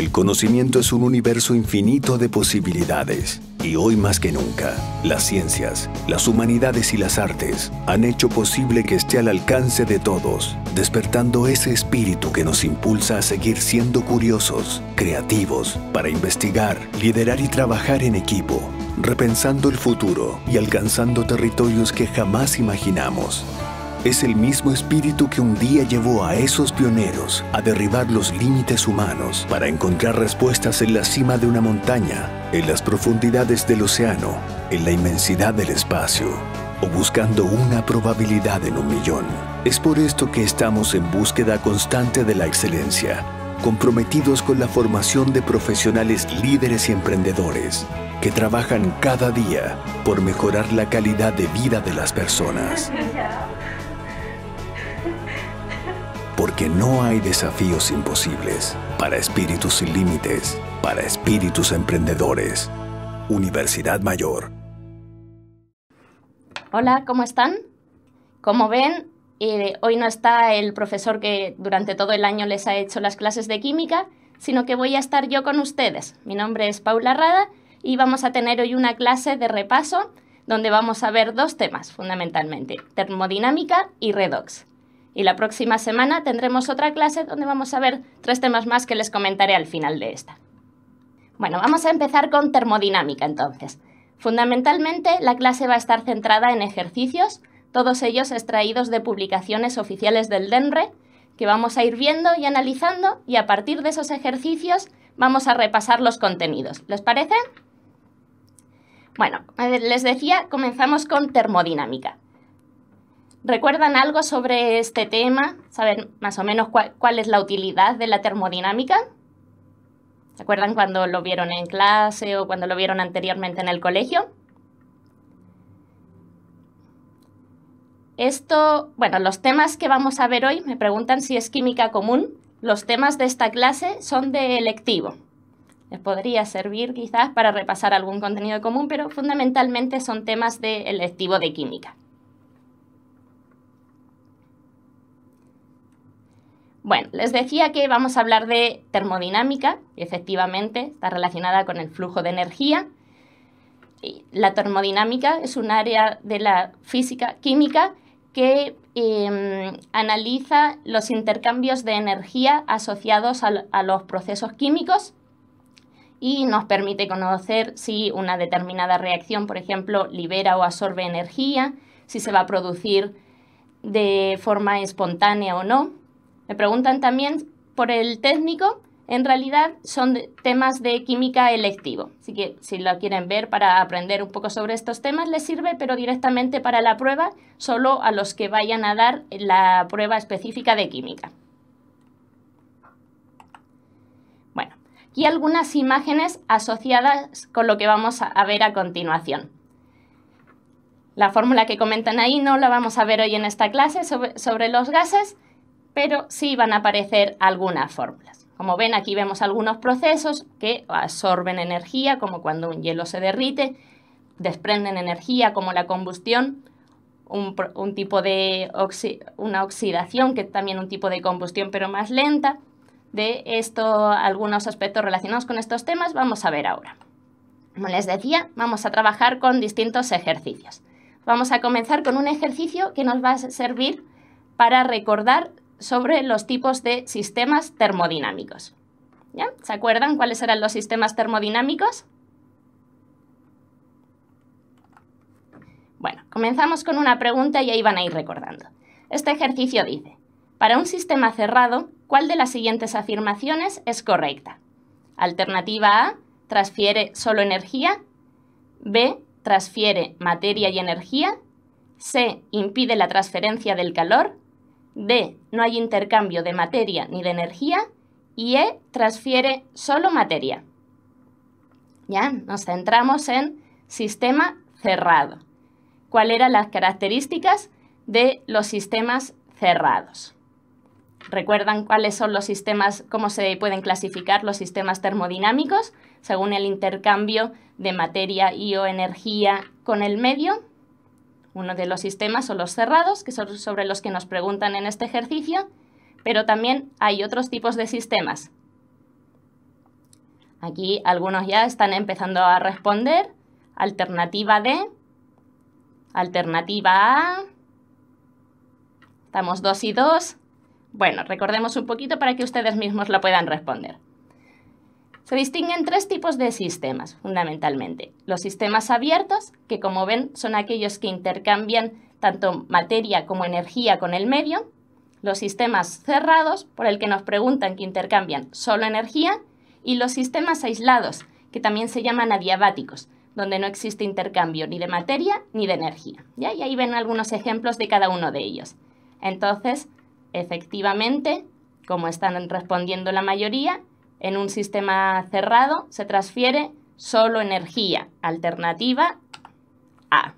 El conocimiento es un universo infinito de posibilidades. Y hoy más que nunca, las ciencias, las humanidades y las artes han hecho posible que esté al alcance de todos, despertando ese espíritu que nos impulsa a seguir siendo curiosos, creativos, para investigar, liderar y trabajar en equipo, repensando el futuro y alcanzando territorios que jamás imaginamos es el mismo espíritu que un día llevó a esos pioneros a derribar los límites humanos para encontrar respuestas en la cima de una montaña, en las profundidades del océano, en la inmensidad del espacio o buscando una probabilidad en un millón. Es por esto que estamos en búsqueda constante de la excelencia, comprometidos con la formación de profesionales líderes y emprendedores que trabajan cada día por mejorar la calidad de vida de las personas porque no hay desafíos imposibles para espíritus sin límites, para espíritus emprendedores. Universidad Mayor. Hola, ¿cómo están? Como ven, eh, hoy no está el profesor que durante todo el año les ha hecho las clases de química, sino que voy a estar yo con ustedes. Mi nombre es Paula Rada y vamos a tener hoy una clase de repaso donde vamos a ver dos temas fundamentalmente, termodinámica y redox y la próxima semana tendremos otra clase donde vamos a ver tres temas más que les comentaré al final de esta. Bueno, vamos a empezar con termodinámica entonces. Fundamentalmente, la clase va a estar centrada en ejercicios, todos ellos extraídos de publicaciones oficiales del DENRE, que vamos a ir viendo y analizando y a partir de esos ejercicios vamos a repasar los contenidos. ¿Les parece? Bueno, eh, les decía, comenzamos con termodinámica. ¿Recuerdan algo sobre este tema? ¿Saben más o menos cuál, es la utilidad de la termodinámica? ¿Se acuerdan cuando lo vieron en clase o cuando lo vieron anteriormente en el colegio? Esto, bueno, los temas que vamos a ver hoy, me preguntan si es química común, los temas de esta clase son de electivo. Les podría servir quizás para repasar algún contenido común, pero fundamentalmente son temas de electivo de química. Bueno, les decía que vamos a hablar de termodinámica, efectivamente está relacionada con el flujo de energía. la termodinámica es un área de la física química que em, analiza los intercambios de energía asociados a los procesos químicos y nos permite conocer si una determinada reacción, por ejemplo, libera o absorbe energía, si se va a producir de forma espontánea o no. Me preguntan también por el técnico. En realidad son temas de química electivo. Así que si lo quieren ver para aprender un poco sobre estos temas les sirve, pero directamente para la prueba solo a los que vayan a dar la prueba específica de química. Bueno, aquí algunas imágenes asociadas con lo que vamos a ver a continuación. La fórmula que comentan ahí no la vamos a ver hoy en esta clase sobre, sobre los gases, pero sí van a aparecer algunas fórmulas. Como ven, aquí vemos algunos procesos que absorben energía, como cuando un hielo se derrite, desprenden energía como la combustión, un, tipo de una oxidación, que es también un tipo de combustión, pero más lenta. De esto, algunos aspectos relacionados con estos temas, vamos a ver ahora. Como les decía, vamos a trabajar con distintos ejercicios. Vamos a comenzar con un ejercicio que nos va a servir para recordar sobre los tipos de sistemas termodinámicos. ¿Ya? ¿Se acuerdan cuáles eran los sistemas termodinámicos? Bueno, comenzamos con una pregunta y ahí van a ir recordando. Este ejercicio dice, para un sistema cerrado, ¿cuál de las siguientes afirmaciones es correcta? Alternativa A, transfiere solo energía. B, transfiere materia y energía. C, impide la transferencia del calor. B. No hay intercambio de materia ni de energía. Y E. Transfiere solo materia. Ya, nos centramos en sistema cerrado. ¿Cuáles eran las características de los sistemas cerrados? ¿Recuerdan cuáles son los sistemas, cómo se pueden clasificar los sistemas termodinámicos según el intercambio de materia y o energía con el medio? Uno de los sistemas son los cerrados, que son sobre los que nos preguntan en este ejercicio, pero también hay otros tipos de sistemas. Aquí algunos ya están empezando a responder. Alternativa D, alternativa A, estamos dos y dos. Bueno, recordemos un poquito para que ustedes mismos lo puedan responder. Se distinguen tres tipos de sistemas, fundamentalmente. Los sistemas abiertos, que como ven son aquellos que intercambian tanto materia como energía con el medio. Los sistemas cerrados, por el que nos preguntan que intercambian solo energía. Y los sistemas aislados, que también se llaman adiabáticos, donde no existe intercambio ni de materia ni de energía. Y ahí ven algunos ejemplos de cada uno de ellos. Entonces, efectivamente, como están respondiendo la mayoría, en un sistema cerrado se transfiere solo energía alternativa A.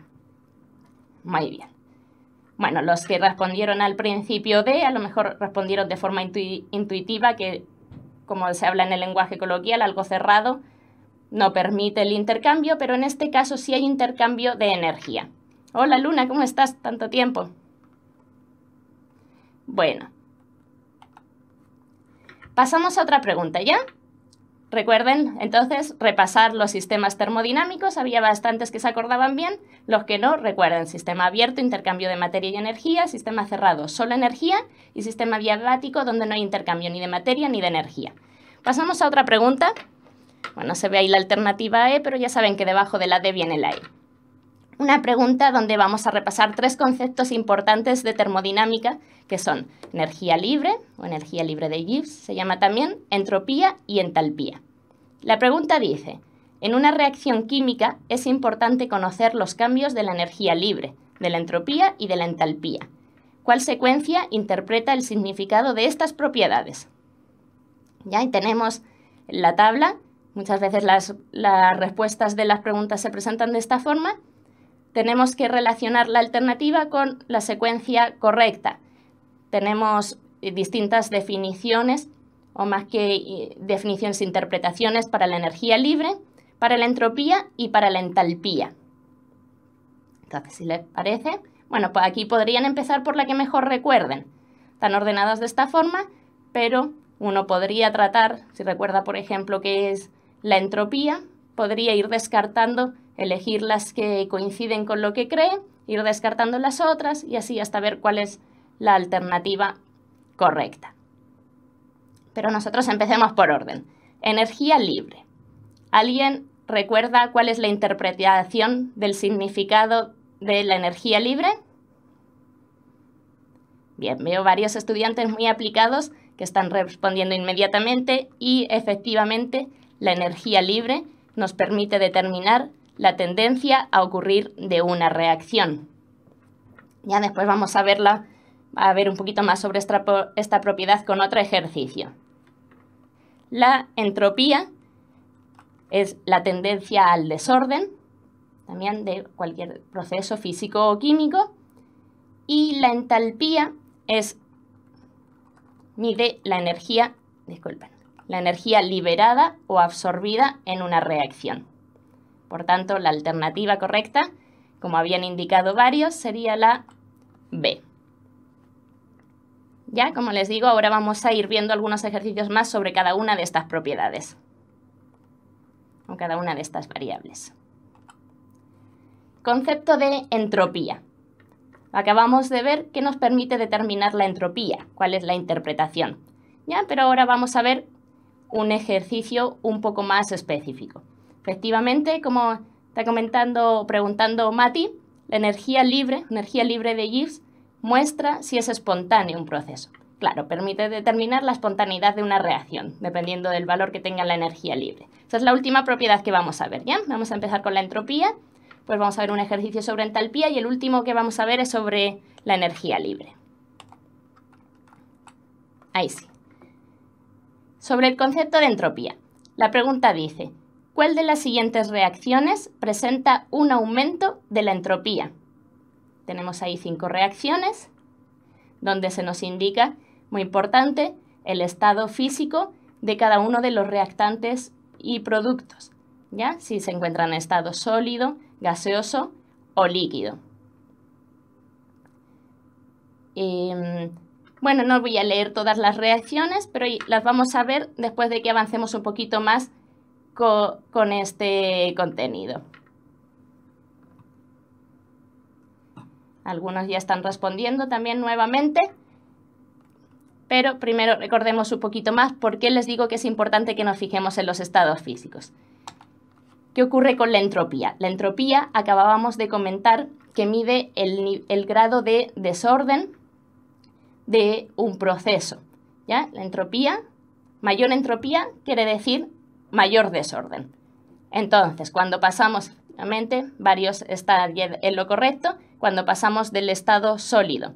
Muy bien. Bueno, los que respondieron al principio D, a lo mejor respondieron de forma intuitiva, que como se habla en el lenguaje coloquial, algo cerrado no permite el intercambio, pero en este caso sí hay intercambio de energía. Hola Luna, ¿cómo estás? Tanto tiempo. Bueno, Pasamos a otra pregunta, ¿ya? Recuerden, entonces, repasar los sistemas termodinámicos. Había bastantes que se acordaban bien. Los que no, recuerden, sistema abierto, intercambio de materia y energía, sistema cerrado, solo energía, y sistema diabático, donde no hay intercambio ni de materia ni de energía. Pasamos a otra pregunta. Bueno, se ve ahí la alternativa E, pero ya saben que debajo de la D viene la E una pregunta donde vamos a repasar tres conceptos importantes de termodinámica, que son energía libre, o energía libre de Gibbs, se llama también, entropía y entalpía. La pregunta dice, en una reacción química es importante conocer los cambios de la energía libre, de la entropía y de la entalpía. ¿Cuál secuencia interpreta el significado de estas propiedades? Ya ahí tenemos la tabla. Muchas veces las respuestas de las preguntas se presentan de esta forma tenemos que relacionar la alternativa con la secuencia correcta. Tenemos eh, distintas definiciones, o más que eh, definiciones, e interpretaciones para la energía libre, para la entropía y para la entalpía. Entonces, si les parece, bueno, pues aquí podrían empezar por la que mejor recuerden. Están ordenadas de esta forma, pero uno podría tratar, si recuerda por ejemplo que es la entropía, podría ir descartando elegir las que coinciden con lo que cree, ir descartando las otras y así hasta ver cuál es la alternativa correcta. Pero nosotros empecemos por orden. Energía libre. ¿Alguien recuerda cuál es la interpretación del significado de la energía libre? Bien, veo varios estudiantes muy aplicados que están respondiendo inmediatamente y efectivamente la energía libre nos permite determinar la tendencia a ocurrir de una reacción. Ya después vamos a verla, a ver un poquito más sobre esta, propiedad con otro ejercicio. La entropía es la tendencia al desorden, también de cualquier proceso físico o químico, y la entalpía es mide la energía, disculpen, la energía liberada o absorbida en una reacción. Por tanto, la alternativa correcta, como habían indicado varios, sería la B. Ya, como les digo, ahora vamos a ir viendo algunos ejercicios más sobre cada una de estas propiedades o cada una de estas variables. Concepto de entropía. Acabamos de ver qué nos permite determinar la entropía, cuál es la interpretación. Ya, pero ahora vamos a ver un ejercicio un poco más específico. Efectivamente, como está comentando, o preguntando Mati, la energía libre, energía libre de Gibbs, muestra si es espontáneo un proceso. Claro, permite determinar la espontaneidad de una reacción, dependiendo del valor que tenga la energía libre. Esa es la última propiedad que vamos a ver, ¿ya? Vamos a empezar con la entropía, pues vamos a ver un ejercicio sobre entalpía y el último que vamos a ver es sobre la energía libre. Ahí sí. Sobre el concepto de entropía. La pregunta dice, ¿Cuál de las siguientes reacciones presenta un aumento de la entropía? Tenemos ahí cinco reacciones, donde se nos indica, muy importante, el estado físico de cada uno de los reactantes y productos, ¿ya? Si se encuentran en estado sólido, gaseoso o líquido. Em, bueno, no voy a leer todas las reacciones, pero las vamos a ver después de que avancemos un poquito más con este contenido. Algunos ya están respondiendo también nuevamente. Pero primero recordemos un poquito más por qué les digo que es importante que nos fijemos en los estados físicos. ¿Qué ocurre con la entropía? La entropía, acabábamos de comentar, que mide el, el grado de desorden de un proceso. ¿ya? La entropía, mayor entropía, quiere decir mayor desorden. Entonces, cuando pasamos, obviamente, varios está en lo correcto, cuando pasamos del estado sólido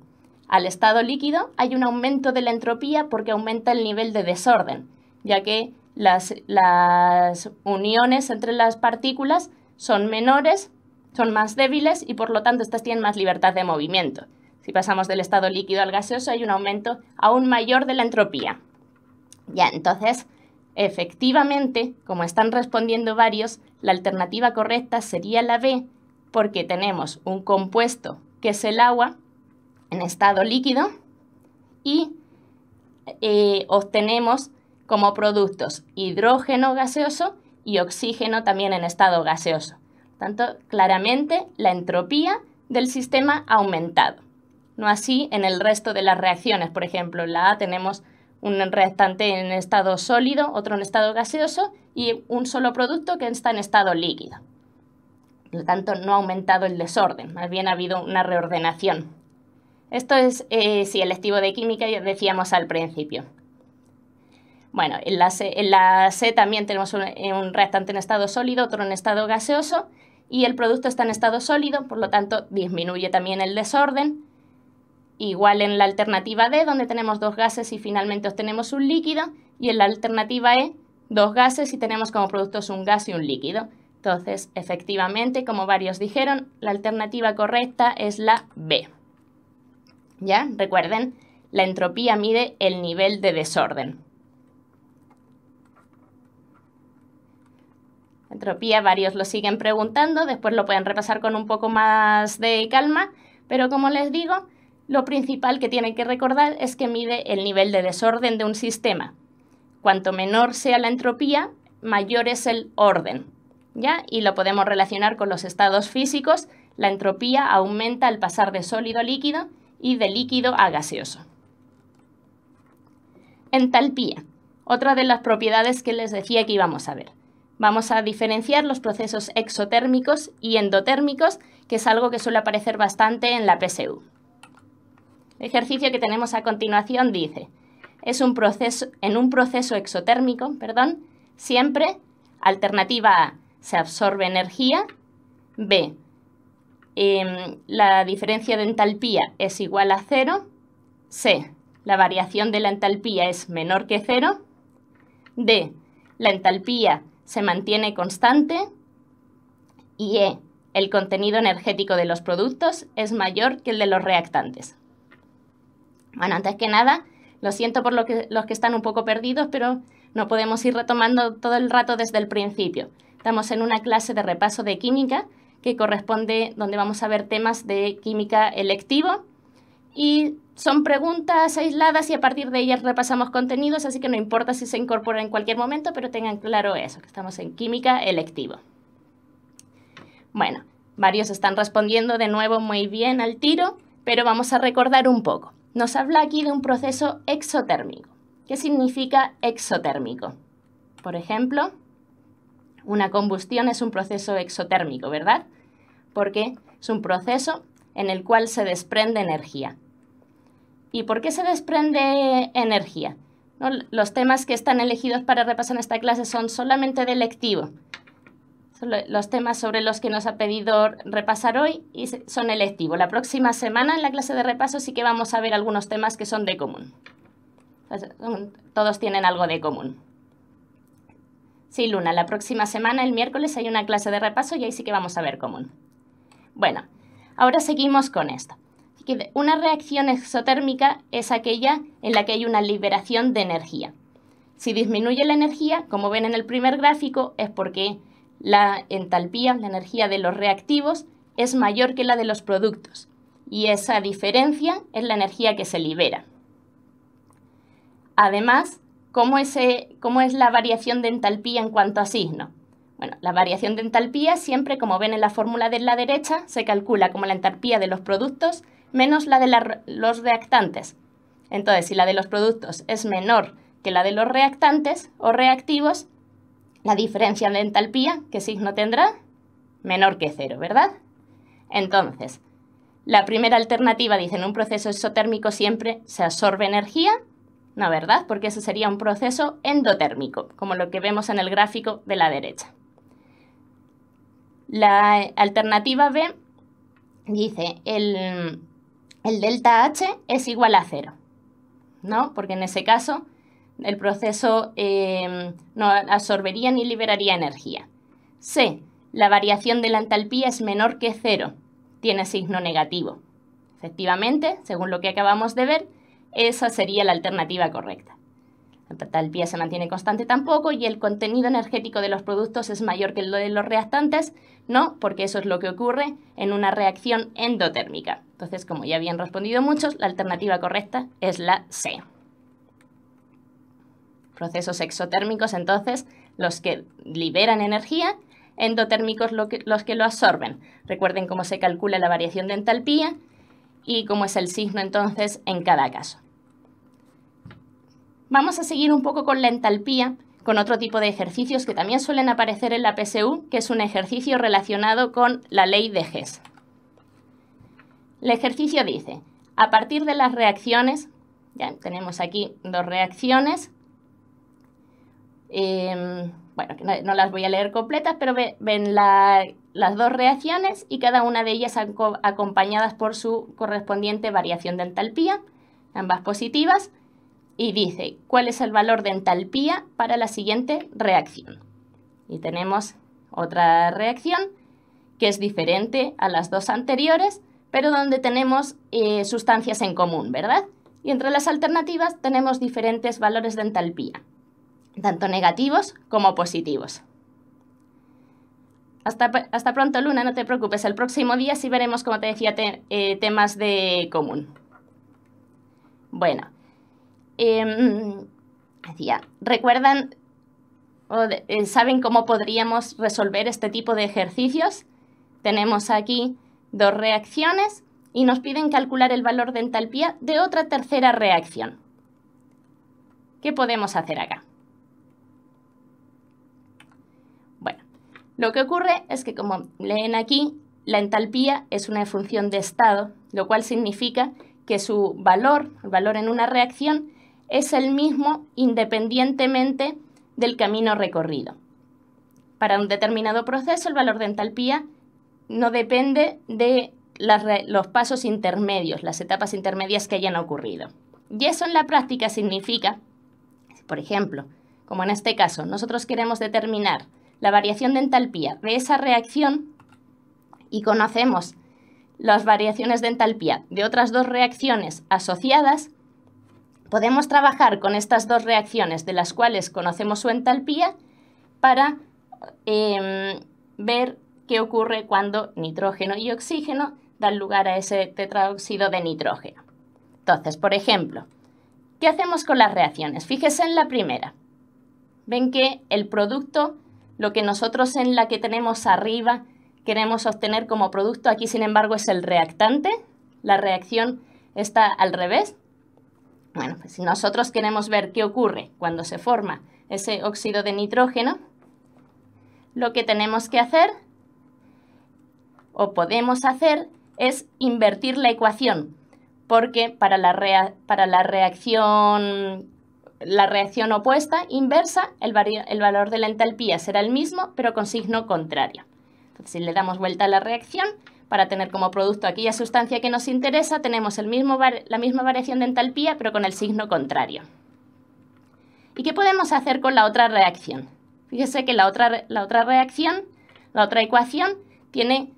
al estado líquido hay un aumento de la entropía porque aumenta el nivel de desorden, ya que las, las uniones entre las partículas son menores, son más débiles y por lo tanto estas tienen más libertad de movimiento. Si pasamos del estado líquido al gaseoso hay un aumento aún mayor de la entropía. Ya, entonces, Efectivamente, como están respondiendo varios, la alternativa correcta sería la B, porque tenemos un compuesto que es el agua en estado líquido y eh, obtenemos como productos hidrógeno gaseoso y oxígeno también en estado gaseoso. Tanto claramente la entropía del sistema ha aumentado. No así en el resto de las reacciones, por ejemplo, en la A tenemos un reactante en estado sólido, otro en estado gaseoso y un solo producto que está en estado líquido. Por lo tanto, no ha aumentado el desorden, más bien ha habido una reordenación. Esto es, eh, si el estivo de química, ya decíamos al principio. Bueno, en la C, también tenemos eh, un reactante en estado sólido, otro en estado gaseoso, y el producto está en estado sólido, por lo tanto disminuye también el desorden, Igual en la alternativa D, donde tenemos dos gases y finalmente obtenemos un líquido, y en la alternativa E, dos gases y tenemos como productos un gas y un líquido. Entonces, efectivamente, como varios dijeron, la alternativa correcta es la B. ¿Ya? Recuerden, la entropía mide el nivel de desorden. Entropía, varios lo siguen preguntando, después lo pueden repasar con un poco más de calma, pero como les digo, lo principal que tienen que recordar es que mide el nivel de desorden de un sistema. Cuanto menor sea la entropía, mayor es el orden. ¿ya? Y lo podemos relacionar con los estados físicos. La entropía aumenta al pasar de sólido a líquido y de líquido a gaseoso. Entalpía, otra de las propiedades que les decía que íbamos a ver. Vamos a diferenciar los procesos exotérmicos y endotérmicos, que es algo que suele aparecer bastante en la PSU. El ejercicio que tenemos a continuación dice, es un proceso, en un proceso exotérmico, perdón, siempre alternativa A, se absorbe energía, B, em, la diferencia de entalpía es igual a cero, C, la variación de la entalpía es menor que cero, D, la entalpía se mantiene constante y E, el contenido energético de los productos es mayor que el de los reactantes. Bueno, antes que nada, lo siento por los que están un poco perdidos, pero no podemos ir retomando todo el rato desde el principio. Estamos en una clase de repaso de química que corresponde donde vamos a ver temas de química electivo y son preguntas aisladas y a partir de ellas repasamos contenidos, así que no importa si se incorpora en cualquier momento, pero tengan claro eso, que estamos en química electivo. Bueno, varios están respondiendo de nuevo muy bien al tiro, pero vamos a recordar un poco nos habla aquí de un proceso exotérmico. ¿Qué significa exotérmico? Por ejemplo, una combustión es un proceso exotérmico, ¿verdad? Porque es un proceso en el cual se desprende energía. ¿Y por qué se desprende energía? Los temas que están elegidos para repasar en esta clase son solamente de lectivo, los temas sobre los que nos ha pedido repasar hoy y son electivos. La próxima semana en la clase de repaso sí que vamos a ver algunos temas que son de común. Pues, todos tienen algo de común. Sí, Luna, la próxima semana, el miércoles, hay una clase de repaso y ahí sí que vamos a ver común. Bueno, ahora seguimos con esto. Una reacción exotérmica es aquella en la que hay una liberación de energía. Si disminuye la energía, como ven en el primer gráfico, es porque la entalpía, la energía de los reactivos, es mayor que la de los productos, y esa diferencia es la energía que se libera. Además, eh, ¿cómo, es la variación de entalpía en cuanto a signo? Bueno, la variación de entalpía siempre, como ven en la fórmula de la derecha, se calcula como la entalpía de los productos menos la de los reactantes. Entonces, si la de los productos es menor que la de los reactantes o reactivos, la diferencia en la entalpía, ¿qué signo tendrá? Menor que cero, ¿verdad? Entonces, la primera alternativa dice, en un proceso exotérmico siempre se absorbe energía, ¿no verdad? Porque eso sería un proceso endotérmico, como lo que vemos en el gráfico de la derecha. La alternativa B dice, el, el delta H es igual a cero, ¿no? Porque en ese caso el proceso em, no absorbería ni liberaría energía. C. La variación de la entalpía es menor que cero. Tiene signo negativo. Efectivamente, según lo que acabamos de ver, esa sería la alternativa correcta. La entalpía se mantiene constante tampoco y el contenido energético de los productos es mayor que el de los reactantes, no, porque eso es lo que ocurre en una reacción endotérmica. Entonces, como ya habían respondido muchos, la alternativa correcta es la C. Procesos exotérmicos, entonces, los que liberan energía, endotérmicos los que lo absorben. Recuerden cómo se calcula la variación de entalpía y cómo es el signo entonces en cada caso. Vamos a seguir un poco con la entalpía, con otro tipo de ejercicios que también suelen aparecer en la PSU, que es un ejercicio relacionado con la ley de Hess. El ejercicio dice, a partir de las reacciones, ya tenemos aquí dos reacciones, Em, bueno, no, las voy a leer completas, pero ven las dos reacciones y cada una de ellas acompañadas por su correspondiente variación de entalpía, ambas positivas, y dice cuál es el valor de entalpía para la siguiente reacción. Y tenemos otra reacción que es diferente a las dos anteriores, pero donde tenemos eh, sustancias en común, ¿verdad? Y entre las alternativas tenemos diferentes valores de entalpía tanto negativos como positivos. Hasta, hasta, pronto, Luna, no te preocupes. El próximo día sí veremos, como te decía, eh, temas de común. Bueno, em, decía, ¿recuerdan o eh, saben cómo podríamos resolver este tipo de ejercicios? Tenemos aquí dos reacciones y nos piden calcular el valor de entalpía de otra tercera reacción. ¿Qué podemos hacer acá? Lo que ocurre es que, como leen aquí, la entalpía es una función de estado, lo cual significa que su valor, el valor en una reacción, es el mismo independientemente del camino recorrido. Para un determinado proceso, el valor de entalpía no depende de los pasos intermedios, las etapas intermedias que hayan ocurrido. Y eso en la práctica significa, por ejemplo, como en este caso, nosotros queremos determinar la variación de entalpía de esa reacción y conocemos las variaciones de entalpía de otras dos reacciones asociadas, podemos trabajar con estas dos reacciones de las cuales conocemos su entalpía para em, ver qué ocurre cuando nitrógeno y oxígeno dan lugar a ese tetraóxido de nitrógeno. Entonces, por ejemplo, ¿qué hacemos con las reacciones? Fíjese en la primera. Ven que el producto lo que nosotros en la que tenemos arriba queremos obtener como producto. Aquí, sin embargo, es el reactante. La reacción está al revés. Bueno, pues si nosotros queremos ver qué ocurre cuando se forma ese óxido de nitrógeno, lo que tenemos que hacer o podemos hacer es invertir la ecuación, porque para la, para la reacción la reacción opuesta, inversa, el, valor de la entalpía será el mismo, pero con signo contrario. Entonces, si le damos vuelta a la reacción, para tener como producto aquella sustancia que nos interesa, tenemos el mismo la misma variación de entalpía, pero con el signo contrario. ¿Y qué podemos hacer con la otra reacción? Fíjese que la otra, la otra reacción, la otra ecuación, tiene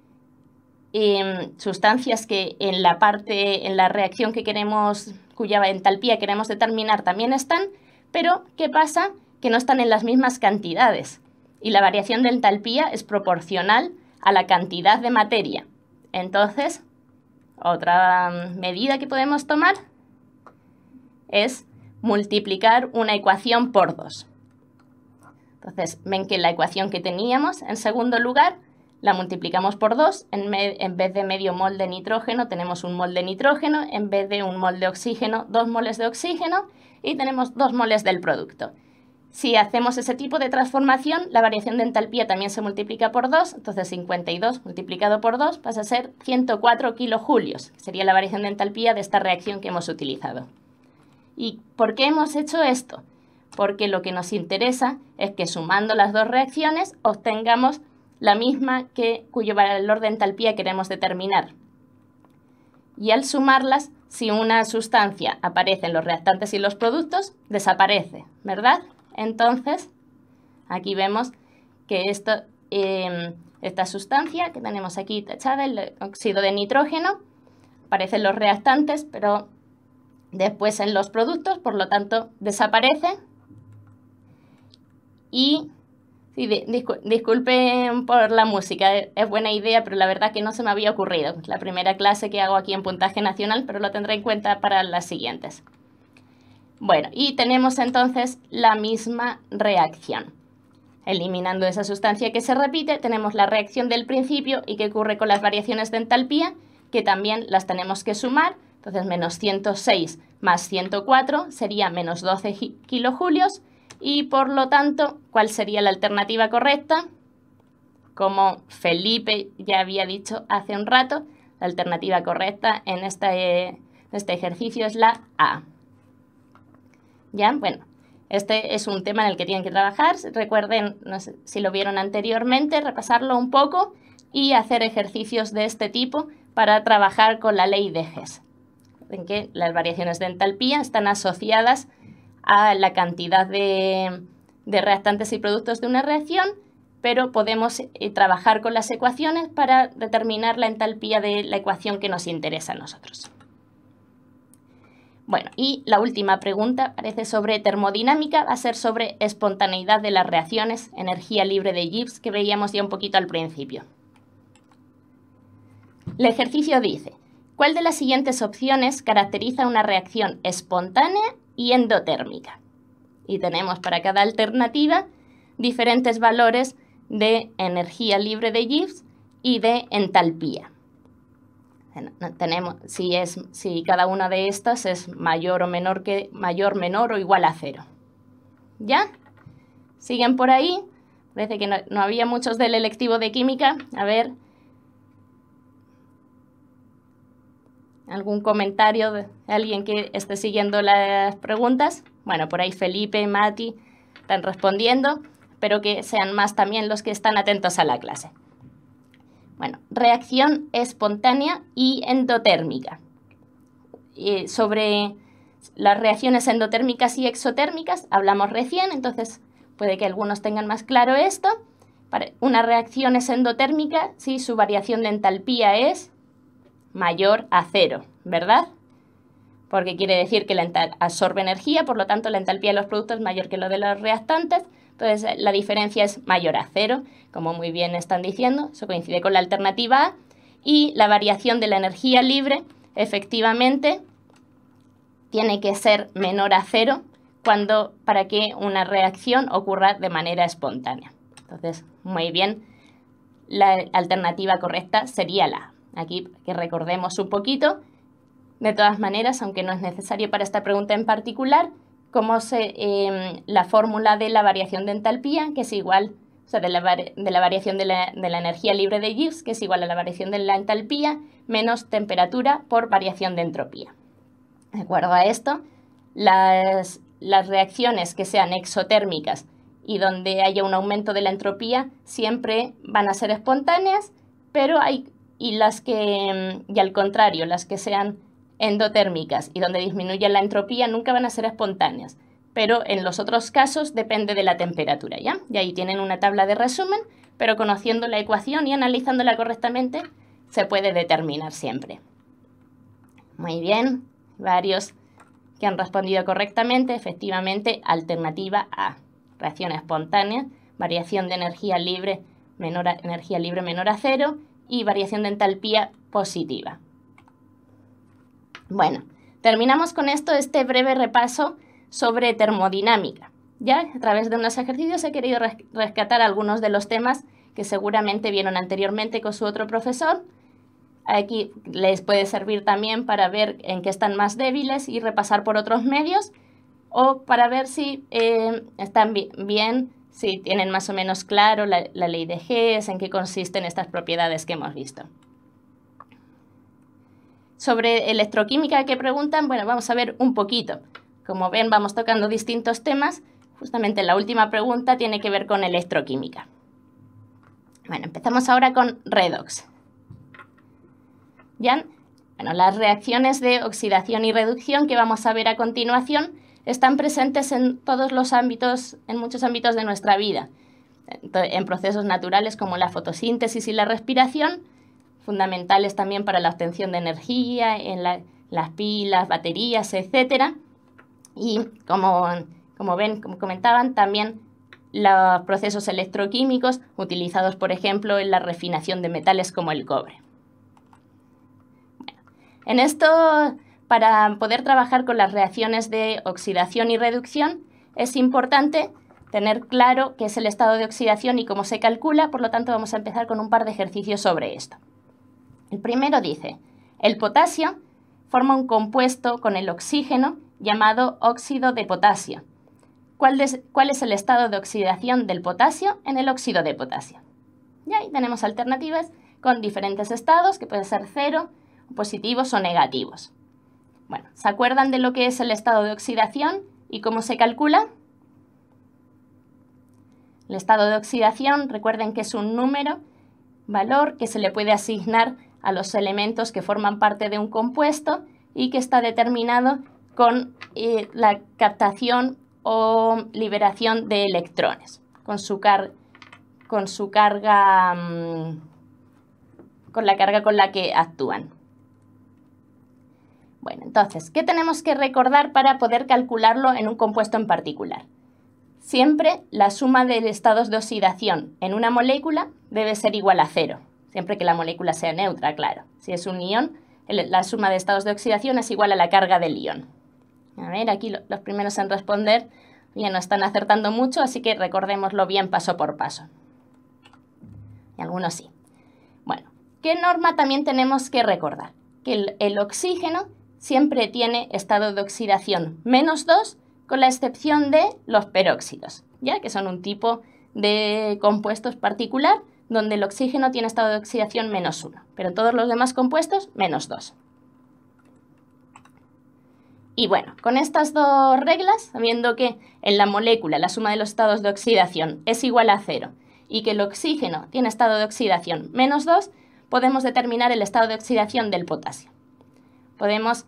Em, sustancias que en la parte, en la reacción que queremos, cuya entalpía queremos determinar también están, pero ¿qué pasa? Que no están en las mismas cantidades. Y la variación de entalpía es proporcional a la cantidad de materia. Entonces, otra mm, medida que podemos tomar es multiplicar una ecuación por dos. Entonces, ven que la ecuación que teníamos, en segundo lugar, la multiplicamos por 2, en, vez de medio mol de nitrógeno tenemos un mol de nitrógeno, en vez de un mol de oxígeno, dos moles de oxígeno y tenemos dos moles del producto. Si hacemos ese tipo de transformación, la variación de entalpía también se multiplica por 2, entonces 52 multiplicado por 2 pasa a ser 104 kilojulios, sería la variación de entalpía de esta reacción que hemos utilizado. ¿Y por qué hemos hecho esto? Porque lo que nos interesa es que sumando las dos reacciones obtengamos la misma que, cuyo valor de entalpía queremos determinar. Y al sumarlas, si una sustancia aparece en los reactantes y los productos, desaparece, ¿verdad? Entonces, aquí vemos que em, esta sustancia que tenemos aquí tachada, el óxido de nitrógeno, aparece en los reactantes, pero después en los productos, por lo tanto desaparece. Y disculpen por la música, e, es buena idea, pero la verdad que no se me había ocurrido. la primera clase que hago aquí en puntaje nacional, pero lo tendré en cuenta para las siguientes. Bueno, y tenemos entonces la misma reacción. Eliminando esa sustancia que se repite, tenemos la reacción del principio y que ocurre con las variaciones de entalpía, que también las tenemos que sumar. Entonces, menos 106 más 104 sería menos 12 kilojulios y por lo tanto, ¿cuál sería la alternativa correcta? Como Felipe ya había dicho hace un rato, la alternativa correcta en eh, este, ejercicio es la A. ¿Ya? Bueno, este es un tema en el que tienen que trabajar. Recuerden, si lo vieron anteriormente, repasarlo un poco y hacer ejercicios de este tipo para trabajar con la ley de Hess. En que las variaciones de entalpía están asociadas a la cantidad de, reactantes y productos de una reacción, pero podemos eh, trabajar con las ecuaciones para determinar la entalpía de la ecuación que nos interesa a nosotros. Bueno, y la última pregunta parece sobre termodinámica, va a ser sobre espontaneidad de las reacciones, energía libre de Gibbs, que veíamos ya un poquito al principio. El ejercicio dice, ¿cuál de las siguientes opciones caracteriza una reacción espontánea y endotérmica. Y tenemos para cada alternativa diferentes valores de energía libre de Gibbs y de entalpía. Tenemos, si, es, si cada una de estas es mayor o menor que mayor, menor o igual a cero. ¿Ya? ¿Siguen por ahí? Parece que no, no había muchos del electivo de química. A ver, algún comentario de alguien que esté siguiendo las preguntas. Bueno, por ahí Felipe, Mati están respondiendo. Espero que sean más también los que están atentos a la clase. Bueno, reacción espontánea y endotérmica. Eh, sobre las reacciones endotérmicas y exotérmicas hablamos recién, entonces puede que algunos tengan más claro esto. una reacción es endotérmica si su variación de entalpía es mayor a cero, ¿verdad? Porque quiere decir que la absorbe energía, por lo tanto la entalpía de los productos es mayor que lo de los reactantes, entonces la diferencia es mayor a cero, como muy bien están diciendo, eso coincide con la alternativa A, y la variación de la energía libre efectivamente tiene que ser menor a cero cuando, para que una reacción ocurra de manera espontánea. Entonces, muy bien, la alternativa correcta sería la A. Aquí que recordemos un poquito. De todas maneras, aunque no es necesario para esta pregunta en particular, cómo se, em, la fórmula de la variación de entalpía, que es igual, o sea, de la, variación de la, energía libre de Gibbs, que es igual a la variación de la entalpía menos temperatura por variación de entropía. De acuerdo a esto, las, las reacciones que sean exotérmicas y donde haya un aumento de la entropía siempre van a ser espontáneas, pero hay y las que, mm, y al contrario, las que sean endotérmicas y donde disminuye la entropía nunca van a ser espontáneas, pero en los otros casos depende de la temperatura, ¿ya? Y ahí tienen una tabla de resumen, pero conociendo la ecuación y analizándola correctamente se puede determinar siempre. Muy bien, varios que han respondido correctamente, efectivamente, alternativa A, reacción espontánea, variación de energía libre menor energía libre menor a cero, y variación de entalpía positiva. Bueno, terminamos con esto este breve repaso sobre termodinámica. Ya a través de unos ejercicios he querido rescatar algunos de los temas que seguramente vieron anteriormente con su otro profesor. Aquí les puede servir también para ver en qué están más débiles y repasar por otros medios o para ver si eh, están bien si tienen más o menos claro la, ley de Hess, en qué consisten estas propiedades que hemos visto. Sobre electroquímica que preguntan, bueno, vamos a ver un poquito. Como ven, vamos tocando distintos temas. Justamente la última pregunta tiene que ver con electroquímica. Bueno, empezamos ahora con redox. ¿Ya? Bueno, las reacciones de oxidación y reducción que vamos a ver a continuación están presentes en todos los ámbitos, en muchos ámbitos de nuestra vida, en procesos naturales como la fotosíntesis y la respiración, fundamentales también para la obtención de energía, en las pilas, baterías, etc. Y como, como ven, como comentaban, también los procesos electroquímicos utilizados, por ejemplo, en la refinación de metales como el cobre. en esto para poder trabajar con las reacciones de oxidación y reducción es importante tener claro qué es el estado de oxidación y cómo se calcula, por lo tanto vamos a empezar con un par de ejercicios sobre esto. El primero dice, el potasio forma un compuesto con el oxígeno llamado óxido de potasio. ¿Cuál, es, el estado de oxidación del potasio en el óxido de potasio? Y ahí tenemos alternativas con diferentes estados que pueden ser cero, positivos o negativos. Bueno, ¿se acuerdan de lo que es el estado de oxidación y cómo se calcula? El estado de oxidación, recuerden que es un número, valor que se le puede asignar a los elementos que forman parte de un compuesto y que está determinado con eh, la captación o liberación de electrones, con su, carga, mm, con la carga con la que actúan. Bueno, entonces, ¿qué tenemos que recordar para poder calcularlo en un compuesto en particular? Siempre la suma de estados de oxidación en una molécula debe ser igual a cero, siempre que la molécula sea neutra, claro. Si es un ión, la suma de estados de oxidación es igual a la carga del ión. A ver, aquí los primeros en responder ya no están acertando mucho, así que recordémoslo bien paso por paso. Y algunos sí. Bueno, ¿qué norma también tenemos que recordar? Que el oxígeno siempre tiene estado de oxidación menos 2, con la excepción de los peróxidos, ya que son un tipo de compuestos particular donde el oxígeno tiene estado de oxidación menos 1, pero todos los demás compuestos menos 2. Y bueno, con estas dos reglas, sabiendo que en la molécula la suma de los estados de oxidación es igual a cero y que el oxígeno tiene estado de oxidación menos 2, podemos determinar el estado de oxidación del potasio. Podemos,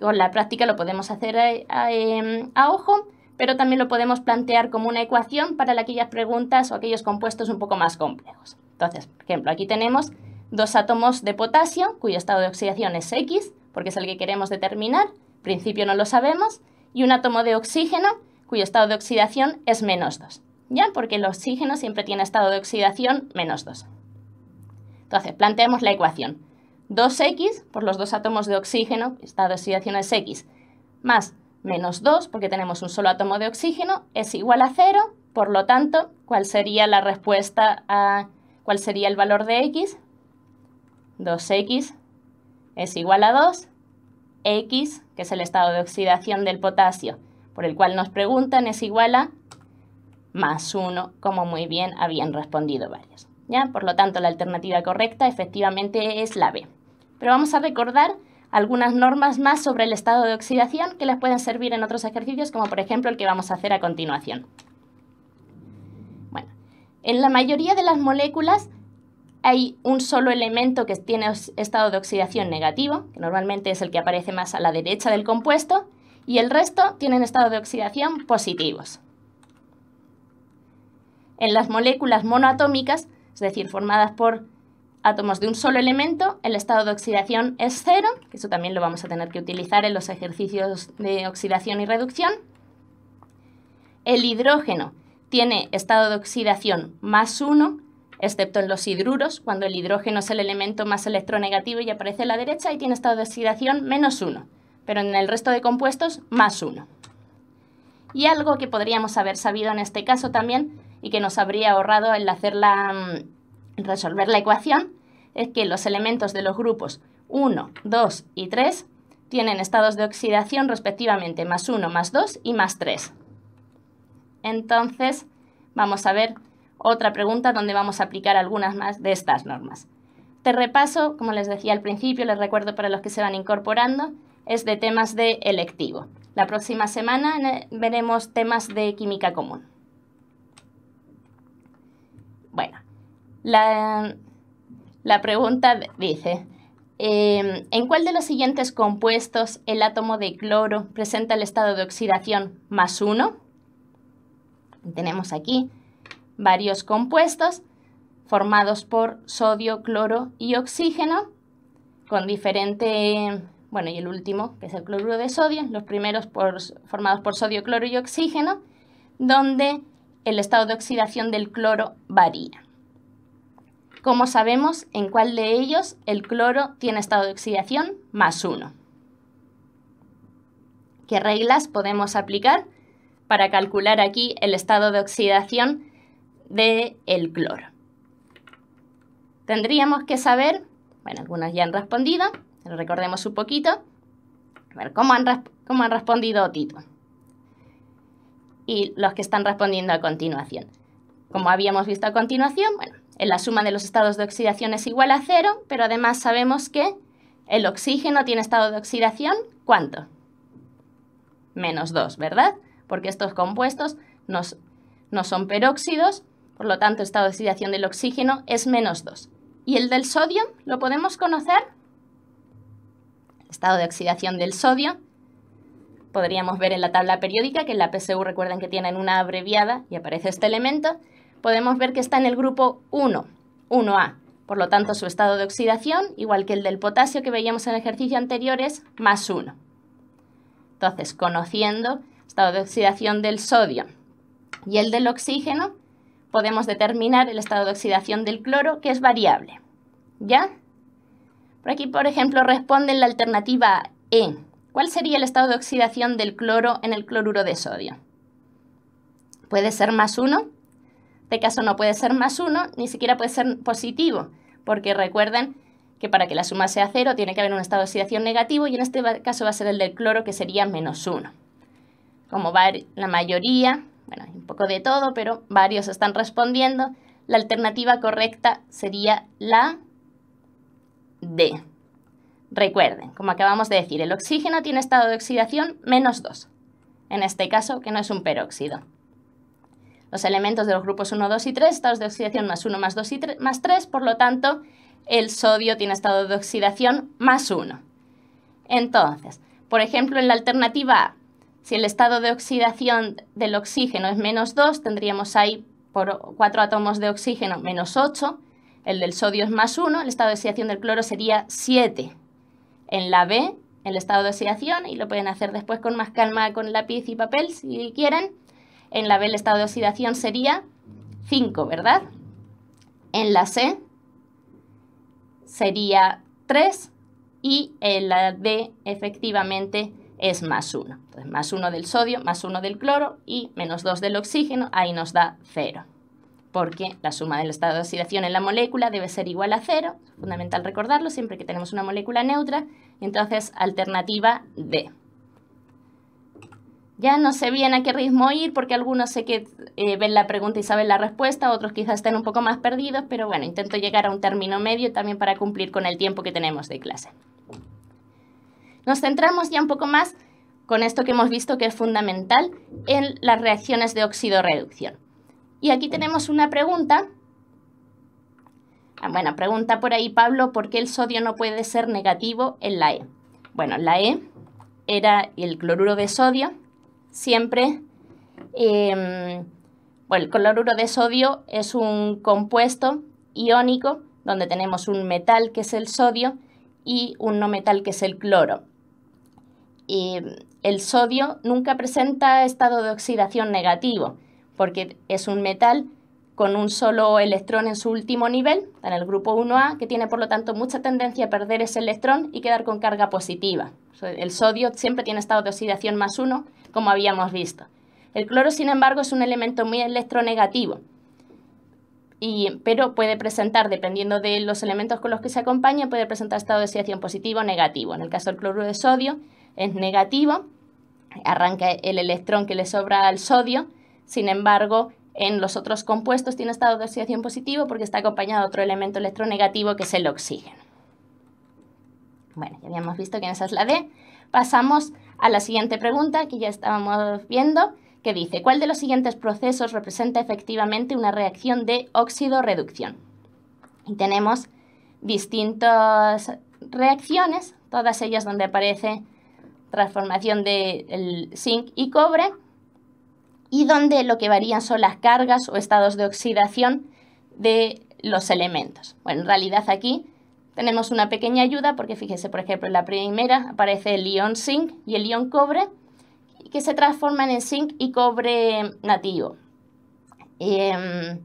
con la práctica lo podemos hacer em, a, ojo, pero también lo podemos plantear como una ecuación para aquellas preguntas o aquellos compuestos un poco más complejos. Entonces, por ejemplo, aquí tenemos dos átomos de potasio, cuyo estado de oxidación es X, porque es el que queremos determinar, principio no lo sabemos, y un átomo de oxígeno, cuyo estado de oxidación es menos 2, ¿ya? Porque el oxígeno siempre tiene estado de oxidación menos 2. Entonces, planteamos la ecuación. 2x por los dos átomos de oxígeno, estado de oxidación es x, más menos 2, porque tenemos un solo átomo de oxígeno, es igual a 0, por lo tanto, ¿cuál sería la respuesta a cuál sería el valor de x? 2x es igual a 2, x, que es el estado de oxidación del potasio, por el cual nos preguntan, es igual a más 1, como muy bien habían respondido varios. ¿Ya? Por lo tanto, la alternativa correcta efectivamente es la B pero vamos a recordar algunas normas más sobre el estado de oxidación que les pueden servir en otros ejercicios, como por ejemplo el que vamos a hacer a continuación. en la mayoría de las moléculas hay un solo elemento que tiene estado de oxidación negativo, que normalmente es el que aparece más a la derecha del compuesto, y el resto tienen estado de oxidación positivos. En las moléculas monoatómicas, es decir, formadas por átomos de un solo elemento, el estado de oxidación es cero, eso también lo vamos a tener que utilizar en los ejercicios de oxidación y reducción. El hidrógeno tiene estado de oxidación más uno, excepto en los hidruros, cuando el hidrógeno es el elemento más electronegativo y aparece a la derecha y tiene estado de oxidación menos uno, pero en el resto de compuestos más uno. Y algo que podríamos haber sabido en este caso también y que nos habría ahorrado el hacer la, mm, resolver la ecuación es que los elementos de los grupos 1, 2 y 3 tienen estados de oxidación respectivamente más 1, más 2 y más 3. Entonces, vamos a ver otra pregunta donde vamos a aplicar algunas más de estas normas. Te repaso, como les decía al principio, les recuerdo para los que se van incorporando, es de temas de electivo. La próxima semana veremos temas de química común. Bueno, la, la pregunta dice, em, ¿en cuál de los siguientes compuestos el átomo de cloro presenta el estado de oxidación más uno? Tenemos aquí varios compuestos formados por sodio, cloro y oxígeno, con diferente, bueno, y el último, que es el cloruro de sodio, los primeros formados por sodio, cloro y oxígeno, donde el estado de oxidación del cloro varía. ¿Cómo sabemos en cuál de ellos el cloro tiene estado de oxidación más 1? ¿Qué reglas podemos aplicar para calcular aquí el estado de oxidación del el cloro? Tendríamos que saber, bueno, algunos ya han respondido, recordemos un poquito, a ver, ¿cómo han, cómo han respondido Tito? Y los que están respondiendo a continuación. Como habíamos visto a continuación, bueno, la suma de los estados de oxidación es igual a cero, pero además sabemos que el oxígeno tiene estado de oxidación, ¿cuánto? Menos 2, ¿verdad? Porque estos compuestos no, no son peróxidos, por lo tanto, el estado de oxidación del oxígeno es menos 2. ¿Y el del sodio? ¿Lo podemos conocer? El estado de oxidación del sodio podríamos ver en la tabla periódica que en la PSU recuerden que tienen una abreviada y aparece este elemento podemos ver que está en el grupo 1, 1A. Por lo tanto, su estado de oxidación, igual que el del potasio que veíamos en el ejercicio anterior, es más 1. Entonces, conociendo el estado de oxidación del sodio y el del oxígeno, podemos determinar el estado de oxidación del cloro, que es variable. ¿Ya? Por aquí, por ejemplo, responde la alternativa E. ¿Cuál sería el estado de oxidación del cloro en el cloruro de sodio? ¿Puede ser más 1? Este caso no puede ser más 1, ni siquiera puede ser positivo, porque recuerden que para que la suma sea 0 tiene que haber un estado de oxidación negativo y en este caso va a ser el del cloro que sería menos 1. Como va la mayoría, bueno, un poco de todo, pero varios están respondiendo, la alternativa correcta sería la D. Recuerden, como acabamos de decir, el oxígeno tiene estado de oxidación menos 2. En este caso, que no es un peróxido los elementos de los grupos 1, 2 y 3, estados de oxidación más 1, más 2 y 3, más 3, por lo tanto, el sodio tiene estado de oxidación más 1. Entonces, por ejemplo, en la alternativa A, si el estado de oxidación del oxígeno es menos 2, tendríamos ahí por 4 átomos de oxígeno menos 8, el del sodio es más 1, el estado de oxidación del cloro sería 7. En la B, el estado de oxidación, y lo pueden hacer después con más calma con lápiz y papel si quieren, en la B el estado de oxidación sería 5, ¿verdad? En la C sería 3 y en la D efectivamente es más 1. Entonces, más 1 del sodio, más 1 del cloro y menos 2 del oxígeno, ahí nos da 0, porque la suma del estado de oxidación en la molécula debe ser igual a 0, fundamental recordarlo siempre que tenemos una molécula neutra, entonces alternativa D ya no sé bien a qué ritmo ir, porque algunos sé que eh, ven la pregunta y saben la respuesta, otros quizás estén un poco más perdidos, pero bueno, intento llegar a un término medio también para cumplir con el tiempo que tenemos de clase. Nos centramos ya un poco más con esto que hemos visto que es fundamental en las reacciones de óxido reducción. Y aquí tenemos una pregunta. Ah, bueno, pregunta por ahí Pablo, ¿por qué el sodio no puede ser negativo en la E? Bueno, la E era el cloruro de sodio, siempre. Em, bueno, el cloruro de sodio es un compuesto iónico donde tenemos un metal que es el sodio y un no metal que es el cloro. Em, el sodio nunca presenta estado de oxidación negativo porque es un metal con un solo electrón en su último nivel, en el grupo 1A, que tiene por lo tanto mucha tendencia a perder ese electrón y quedar con carga positiva. El sodio siempre tiene estado de oxidación más 1, como habíamos visto. El cloro, sin embargo, es un elemento muy electronegativo, y, pero puede presentar, dependiendo de los elementos con los que se acompaña, puede presentar estado de oxidación positivo o negativo. En el caso del cloro de sodio es negativo, arranca el electrón que le sobra al sodio, sin embargo, en los otros compuestos tiene estado de oxidación positivo porque está acompañado de otro elemento electronegativo que es el oxígeno. Bueno, ya habíamos visto que esa es la D. Pasamos a la siguiente pregunta que ya estábamos viendo, que dice, ¿cuál de los siguientes procesos representa efectivamente una reacción de óxido-reducción? Y tenemos distintas reacciones, todas ellas donde aparece transformación del zinc y cobre, y donde lo que varían son las cargas o estados de oxidación de los elementos. Bueno, en realidad aquí tenemos una pequeña ayuda porque fíjese, por ejemplo, en la primera aparece el ion zinc y el ion cobre que se transforman en zinc y cobre nativo. Em,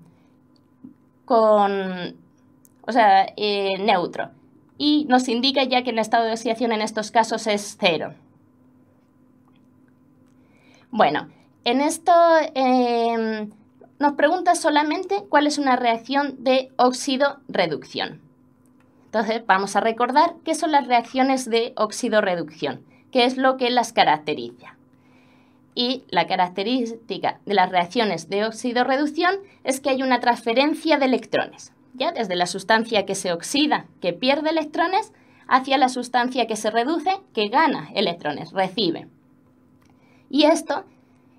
con, o sea, eh, neutro. Y nos indica ya que el estado de oxidación en estos casos es cero. Bueno, en esto em, nos pregunta solamente cuál es una reacción de óxido-reducción. Entonces vamos a recordar qué son las reacciones de reducción, qué es lo que las caracteriza. Y la característica de las reacciones de reducción es que hay una transferencia de electrones, ya desde la sustancia que se oxida, que pierde electrones, hacia la sustancia que se reduce, que gana electrones, recibe. Y esto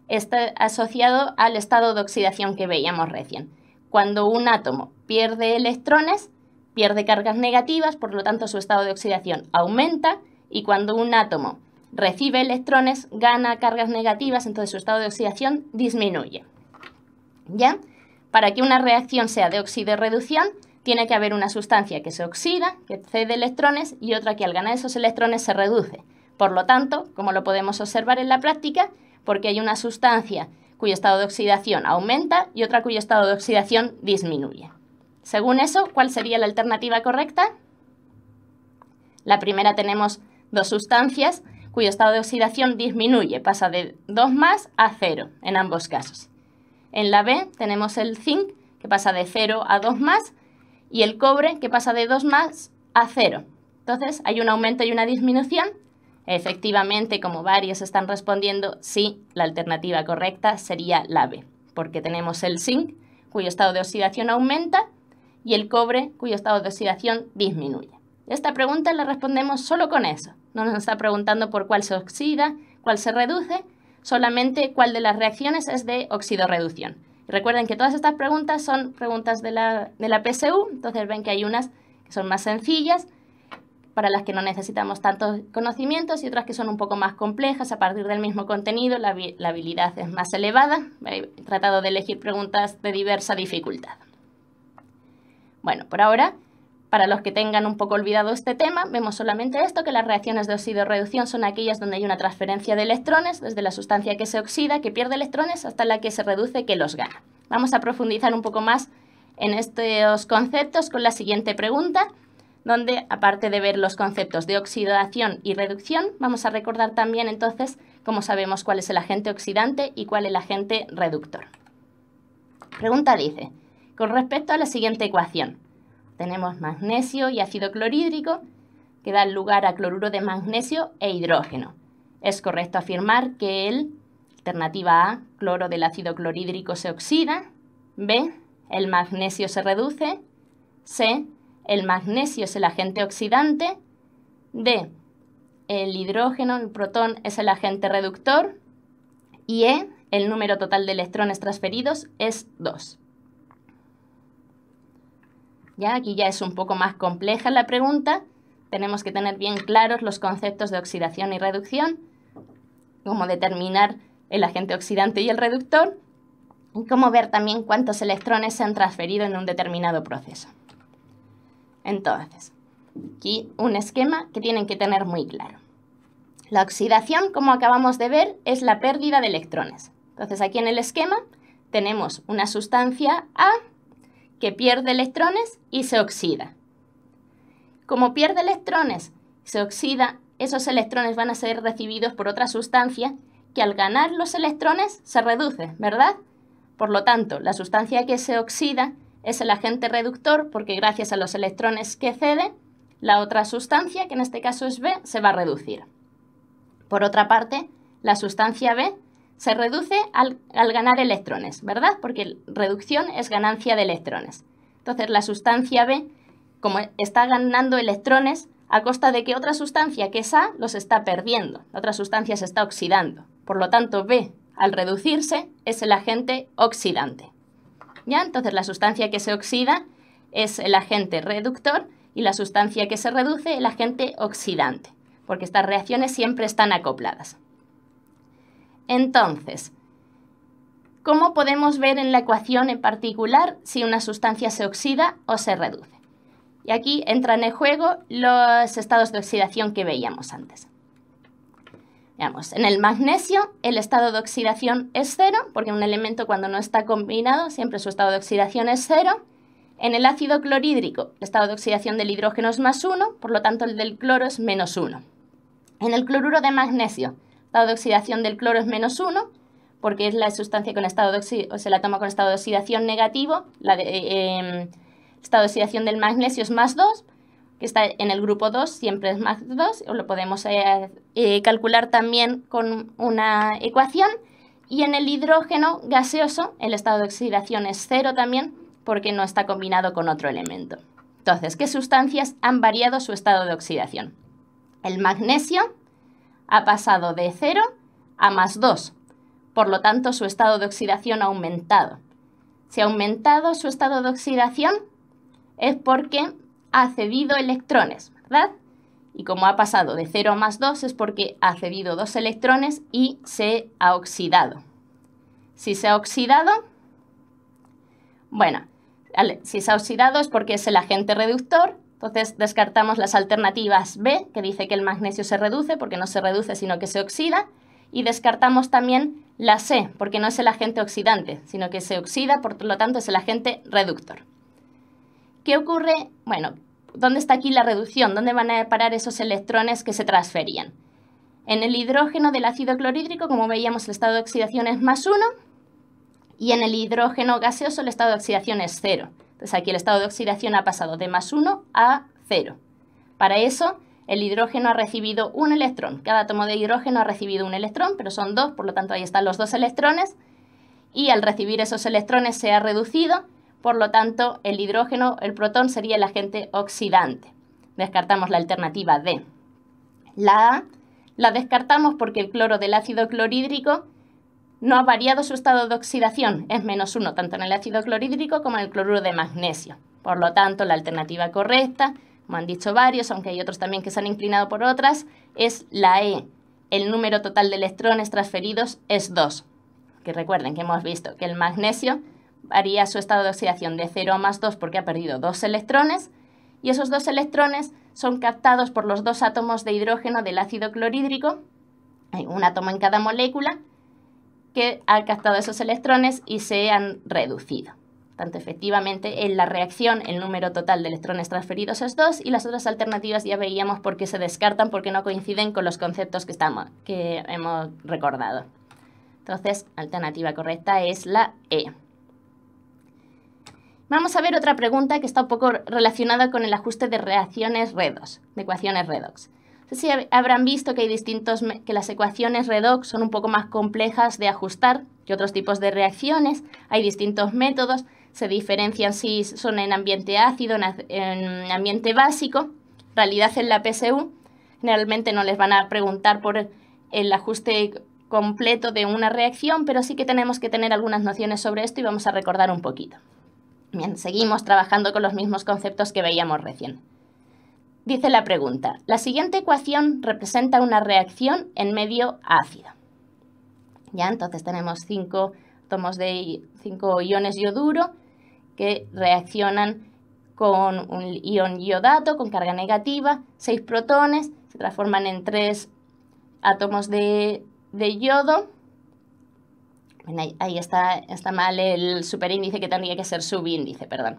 está asociado al estado de oxidación que veíamos recién. Cuando un átomo pierde electrones, pierde cargas negativas, por lo tanto su estado de oxidación aumenta y cuando un átomo recibe electrones gana cargas negativas, entonces su estado de oxidación disminuye. ¿Ya? Para que una reacción sea de oxido-reducción, tiene que haber una sustancia que se oxida, que cede electrones, y otra que al ganar esos electrones se reduce. Por lo tanto, como lo podemos observar en la práctica, porque hay una sustancia cuyo estado de oxidación aumenta y otra cuyo estado de oxidación disminuye. Según eso, ¿cuál sería la alternativa correcta? La primera tenemos dos sustancias cuyo estado de oxidación disminuye, pasa de 2 más a 0 en ambos casos. En la B tenemos el zinc que pasa de 0 a 2 más y el cobre que pasa de 2 más a 0. Entonces hay un aumento y una disminución. Efectivamente, como varios están respondiendo, sí, la alternativa correcta sería la B, porque tenemos el zinc cuyo estado de oxidación aumenta y el cobre, cuyo estado de oxidación disminuye. Esta pregunta la respondemos solo con eso. No nos está preguntando por cuál se oxida, cuál se reduce, solamente cuál de las reacciones es de oxidorreducción. recuerden que todas estas preguntas son preguntas de la, de la PSU, entonces ven que hay unas que son más sencillas, para las que no necesitamos tantos conocimientos y otras que son un poco más complejas a partir del mismo contenido, la, la habilidad es más elevada. He tratado de elegir preguntas de diversa dificultad. Bueno, por ahora, para los que tengan un poco olvidado este tema, vemos solamente esto, que las reacciones de reducción son aquellas donde hay una transferencia de electrones, desde la sustancia que se oxida, que pierde electrones, hasta la que se reduce, que los gana. Vamos a profundizar un poco más en estos conceptos con la siguiente pregunta, donde aparte de ver los conceptos de oxidación y reducción, vamos a recordar también entonces cómo sabemos cuál es el agente oxidante y cuál es el agente reductor. Pregunta dice, con respecto a la siguiente ecuación. Tenemos magnesio y ácido clorhídrico que dan lugar a cloruro de magnesio e hidrógeno. Es correcto afirmar que el, alternativa A, cloro del ácido clorhídrico se oxida, B, el magnesio se reduce, C, el magnesio es el agente oxidante, D, el hidrógeno, el protón, es el agente reductor, y E, el número total de electrones transferidos, es 2. Ya aquí ya es un poco más compleja la pregunta. Tenemos que tener bien claros los conceptos de oxidación y reducción, cómo determinar el agente oxidante y el reductor, y cómo ver también cuántos electrones se han transferido en un determinado proceso. Entonces, aquí un esquema que tienen que tener muy claro. La oxidación, como acabamos de ver, es la pérdida de electrones. Entonces, aquí en el esquema tenemos una sustancia A que pierde electrones y se oxida. Como pierde electrones, se oxida, esos electrones van a ser recibidos por otra sustancia que al ganar los electrones se reduce, ¿verdad? Por lo tanto, la sustancia que se oxida es el agente reductor porque gracias a los electrones que cede, la otra sustancia, que en este caso es B, se va a reducir. Por otra parte, la sustancia B se reduce al, ganar electrones, ¿verdad? Porque reducción es ganancia de electrones. Entonces la sustancia B, como está ganando electrones, a costa de que otra sustancia que es A los está perdiendo, la otra sustancia se está oxidando. Por lo tanto, B, al reducirse, es el agente oxidante. ¿Ya? Entonces la sustancia que se oxida es el agente reductor y la sustancia que se reduce el agente oxidante, porque estas reacciones siempre están acopladas. Entonces, ¿cómo podemos ver en la ecuación en particular si una sustancia se oxida o se reduce? Y aquí entran en juego los estados de oxidación que veíamos antes. Veamos, en el magnesio el estado de oxidación es cero, porque un elemento cuando no está combinado siempre su estado de oxidación es cero. En el ácido clorhídrico el estado de oxidación del hidrógeno es más uno, por lo tanto el del cloro es menos uno. En el cloruro de magnesio estado de oxidación del cloro es menos 1, porque es la sustancia con estado de o se la toma con estado de oxidación negativo, la de, eh, em, estado de oxidación del magnesio es más 2, que está en el grupo 2, siempre es más 2, lo podemos eh, eh, calcular también con una ecuación, y en el hidrógeno gaseoso el estado de oxidación es 0 también, porque no está combinado con otro elemento. Entonces, ¿qué sustancias han variado su estado de oxidación? El magnesio, ha pasado de 0 a más 2, por lo tanto su estado de oxidación ha aumentado. Si ha aumentado su estado de oxidación es porque ha cedido electrones, ¿verdad? Y como ha pasado de 0 a más 2 es porque ha cedido dos electrones y se ha oxidado. Si se ha oxidado, bueno, si se ha oxidado es porque es el agente reductor entonces descartamos las alternativas B, que dice que el magnesio se reduce, porque no se reduce, sino que se oxida. Y descartamos también la C, porque no es el agente oxidante, sino que se oxida, por lo tanto es el agente reductor. ¿Qué ocurre? Bueno, ¿dónde está aquí la reducción? ¿Dónde van a parar esos electrones que se transferían? En el hidrógeno del ácido clorhídrico, como veíamos, el estado de oxidación es más 1, y en el hidrógeno gaseoso el estado de oxidación es cero. Entonces pues aquí el estado de oxidación ha pasado de más 1 a 0. Para eso, el hidrógeno ha recibido un electrón. Cada átomo de hidrógeno ha recibido un electrón, pero son dos, por lo tanto ahí están los dos electrones. Y al recibir esos electrones se ha reducido, por lo tanto el hidrógeno, el protón, sería el agente oxidante. Descartamos la alternativa D. La A la descartamos porque el cloro del ácido clorhídrico no ha variado su estado de oxidación, es menos uno, tanto en el ácido clorhídrico como en el cloruro de magnesio. Por lo tanto, la alternativa correcta, como han dicho varios, aunque hay otros también que se han inclinado por otras, es la E. El número total de electrones transferidos es 2. Que recuerden que hemos visto que el magnesio varía su estado de oxidación de 0 a más 2 porque ha perdido dos electrones y esos dos electrones son captados por los dos átomos de hidrógeno del ácido clorhídrico, hay un átomo en cada molécula, que han captado esos electrones y se han reducido. Tanto efectivamente en la reacción el número total de electrones transferidos es 2 y las otras alternativas ya veíamos por qué se descartan porque no coinciden con los conceptos que, que hemos recordado. Entonces, alternativa correcta es la E. Vamos a ver otra pregunta que está un poco relacionada con el ajuste de reacciones redox, de ecuaciones redox sé si habrán visto que hay distintos, que las ecuaciones redox son un poco más complejas de ajustar que otros tipos de reacciones, hay distintos métodos, se diferencian si son en ambiente ácido, en, ambiente básico, en realidad en la PSU generalmente no les van a preguntar por el ajuste completo de una reacción, pero sí que tenemos que tener algunas nociones sobre esto y vamos a recordar un poquito. Bien, seguimos trabajando con los mismos conceptos que veíamos recién. Dice la pregunta, la siguiente ecuación representa una reacción en medio ácido. Ya, entonces tenemos cinco átomos de 5 iones yoduro que reaccionan con un ion iodato con carga negativa, seis protones, se transforman en tres átomos de, yodo. ahí, está, está, mal el superíndice que tendría que ser subíndice, perdón.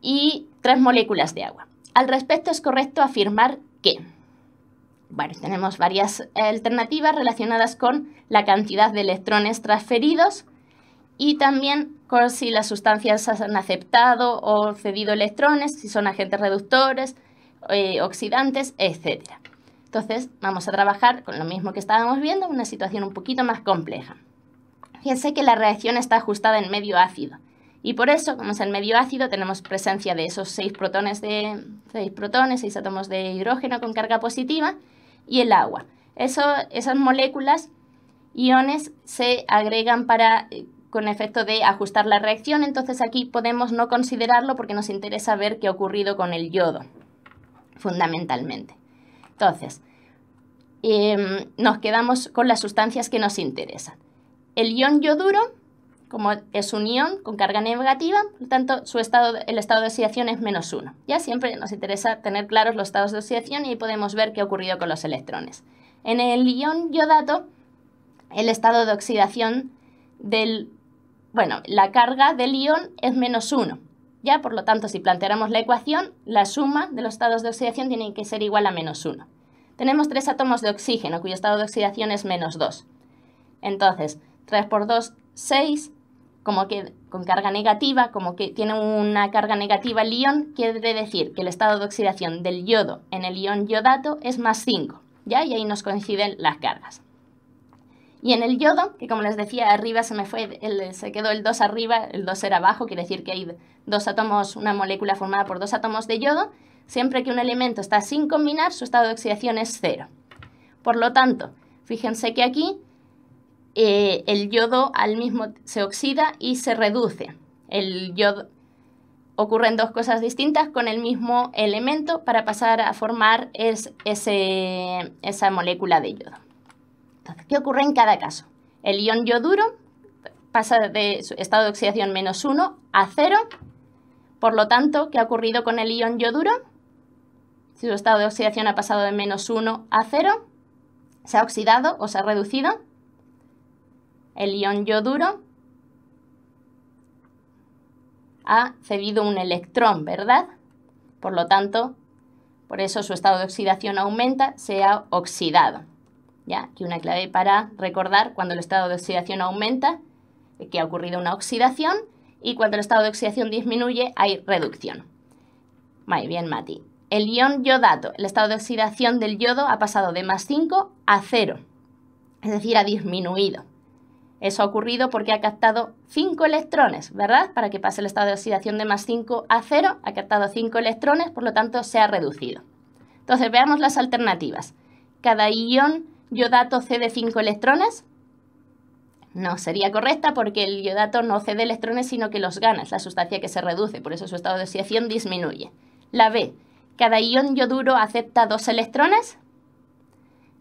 Y tres moléculas de agua. Al respecto es correcto afirmar que tenemos varias alternativas relacionadas con la cantidad de electrones transferidos y también con si las sustancias han aceptado o cedido electrones, si son agentes reductores, eh, oxidantes, etc. Entonces vamos a trabajar con lo mismo que estábamos viendo, una situación un poquito más compleja. Fíjense que la reacción está ajustada en medio ácido. Y por eso, como es el medio ácido, tenemos presencia de esos seis protones, de, seis protones, seis átomos de hidrógeno con carga positiva y el agua. Eso, esas moléculas, iones, se agregan para eh, con efecto de ajustar la reacción, entonces aquí podemos no considerarlo porque nos interesa ver qué ha ocurrido con el yodo, fundamentalmente. Entonces, em, nos quedamos con las sustancias que nos interesan. El ion yoduro como es un ion con carga negativa, por lo tanto su estado, el estado de oxidación es menos 1. Ya siempre nos interesa tener claros los estados de oxidación y ahí podemos ver qué ha ocurrido con los electrones. En el ion yodato, el estado de oxidación del... Bueno, la carga del ion es menos 1. Ya, por lo tanto, si planteamos la ecuación, la suma de los estados de oxidación tiene que ser igual a menos 1. Tenemos tres átomos de oxígeno, cuyo estado de oxidación es menos 2. Entonces, 3 por 2, 6, como que con carga negativa, como que tiene una carga negativa el ion, quiere decir que el estado de oxidación del yodo en el ion yodato es más 5, ¿ya? Y ahí nos coinciden las cargas. Y en el yodo, que como les decía, arriba se me fue, se quedó el 2 arriba, el 2 era abajo, quiere decir que hay dos átomos, una molécula formada por dos átomos de yodo, siempre que un elemento está sin combinar, su estado de oxidación es cero Por lo tanto, fíjense que aquí eh, el yodo al mismo se oxida y se reduce. El yodo ocurren dos cosas distintas con el mismo elemento para pasar a formar es, esa molécula de yodo. Entonces, ¿qué ocurre en cada caso? El ion yoduro pasa de su estado de oxidación menos 1 a 0. Por lo tanto, ¿qué ha ocurrido con el ion yoduro? Si su estado de oxidación ha pasado de menos 1 a 0, se ha oxidado o se ha reducido el ion yoduro ha cedido un electrón, ¿verdad? Por lo tanto, por eso su estado de oxidación aumenta, se ha oxidado. ¿Ya? Aquí una clave para recordar cuando el estado de oxidación aumenta, que ha ocurrido una oxidación, y cuando el estado de oxidación disminuye, hay reducción. Muy bien, Mati. El ion yodato, el estado de oxidación del yodo ha pasado de más 5 a 0, es decir, ha disminuido. Eso ha ocurrido porque ha captado 5 electrones, ¿verdad? Para que pase el estado de oxidación de más 5 a 0, ha captado 5 electrones, por lo tanto se ha reducido. Entonces veamos las alternativas. Cada ion yodato cede 5 electrones. No sería correcta porque el yodato no cede electrones sino que los gana, es la sustancia que se reduce, por eso su estado de oxidación disminuye. La B, cada ion yoduro acepta 2 electrones.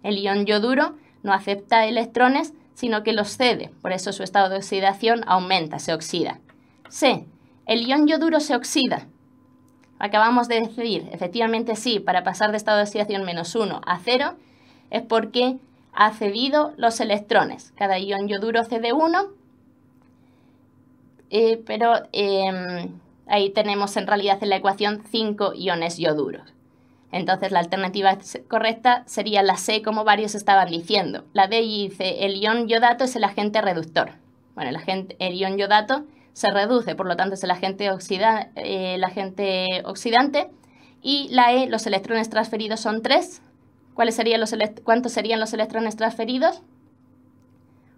El ion yoduro no acepta electrones, sino que los cede, por eso su estado de oxidación aumenta, se oxida. C. El ion yoduro se oxida. Acabamos de decidir, efectivamente sí, para pasar de estado de oxidación menos 1 a 0 es porque ha cedido los electrones. Cada ion yoduro cede 1, eh, pero em, ahí tenemos en realidad en la ecuación 5 iones yoduros. Entonces la alternativa correcta sería la C, como varios estaban diciendo. La D dice, el ion yodato es el agente reductor. Bueno, el, agente, el ion yodato se reduce, por lo tanto es el agente, eh, el agente oxidante. Y la E, los electrones transferidos son tres. los ¿Cuántos serían los electrones transferidos?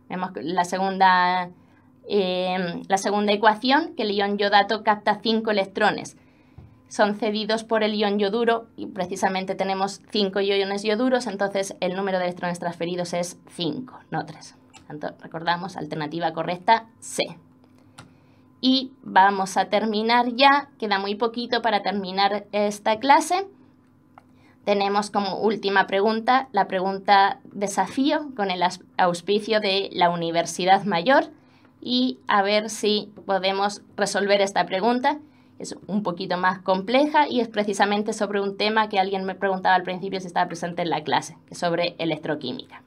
Vemos eh, la segunda, ecuación, que el ion yodato capta cinco electrones son cedidos por el ion yoduro y precisamente tenemos 5 iones yoduros, entonces el número de electrones transferidos es 5, no 3. Recordamos, alternativa correcta C. Y vamos a terminar ya, queda muy poquito para terminar esta clase. Tenemos como última pregunta la pregunta desafío con el auspicio de la Universidad Mayor y a ver si podemos resolver esta pregunta es un poquito más compleja y es precisamente sobre un tema que alguien me preguntaba al principio si estaba presente en la clase, que sobre electroquímica.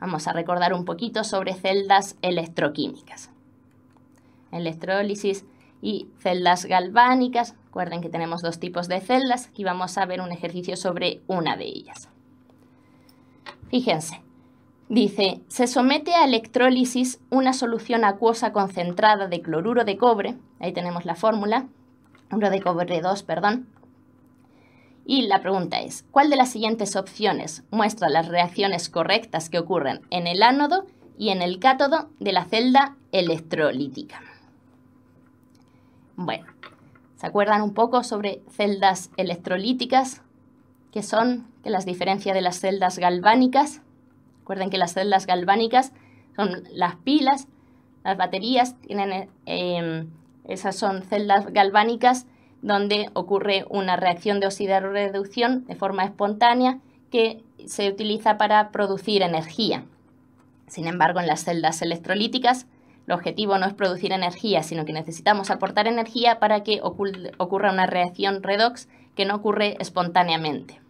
Vamos a recordar un poquito sobre celdas electroquímicas. Electrólisis y celdas galvánicas. Recuerden que tenemos dos tipos de celdas y vamos a ver un ejercicio sobre una de ellas. Fíjense, dice, se somete a electrólisis una solución acuosa concentrada de cloruro de cobre Ahí tenemos la fórmula, número de cobre 2, perdón. Y la pregunta es, ¿cuál de las siguientes opciones muestra las reacciones correctas que ocurren en el ánodo y en el cátodo de la celda electrolítica? Bueno, ¿se acuerdan un poco sobre celdas electrolíticas? ¿Qué son? que las diferencias de las celdas galvánicas? Recuerden que las celdas galvánicas son las pilas, las baterías tienen eh, esas son celdas galvánicas donde ocurre una reacción de reducción de forma espontánea que se utiliza para producir energía. Sin embargo, en las celdas electrolíticas, el objetivo no es producir energía, sino que necesitamos aportar energía para que ocurra una reacción redox que no ocurre espontáneamente.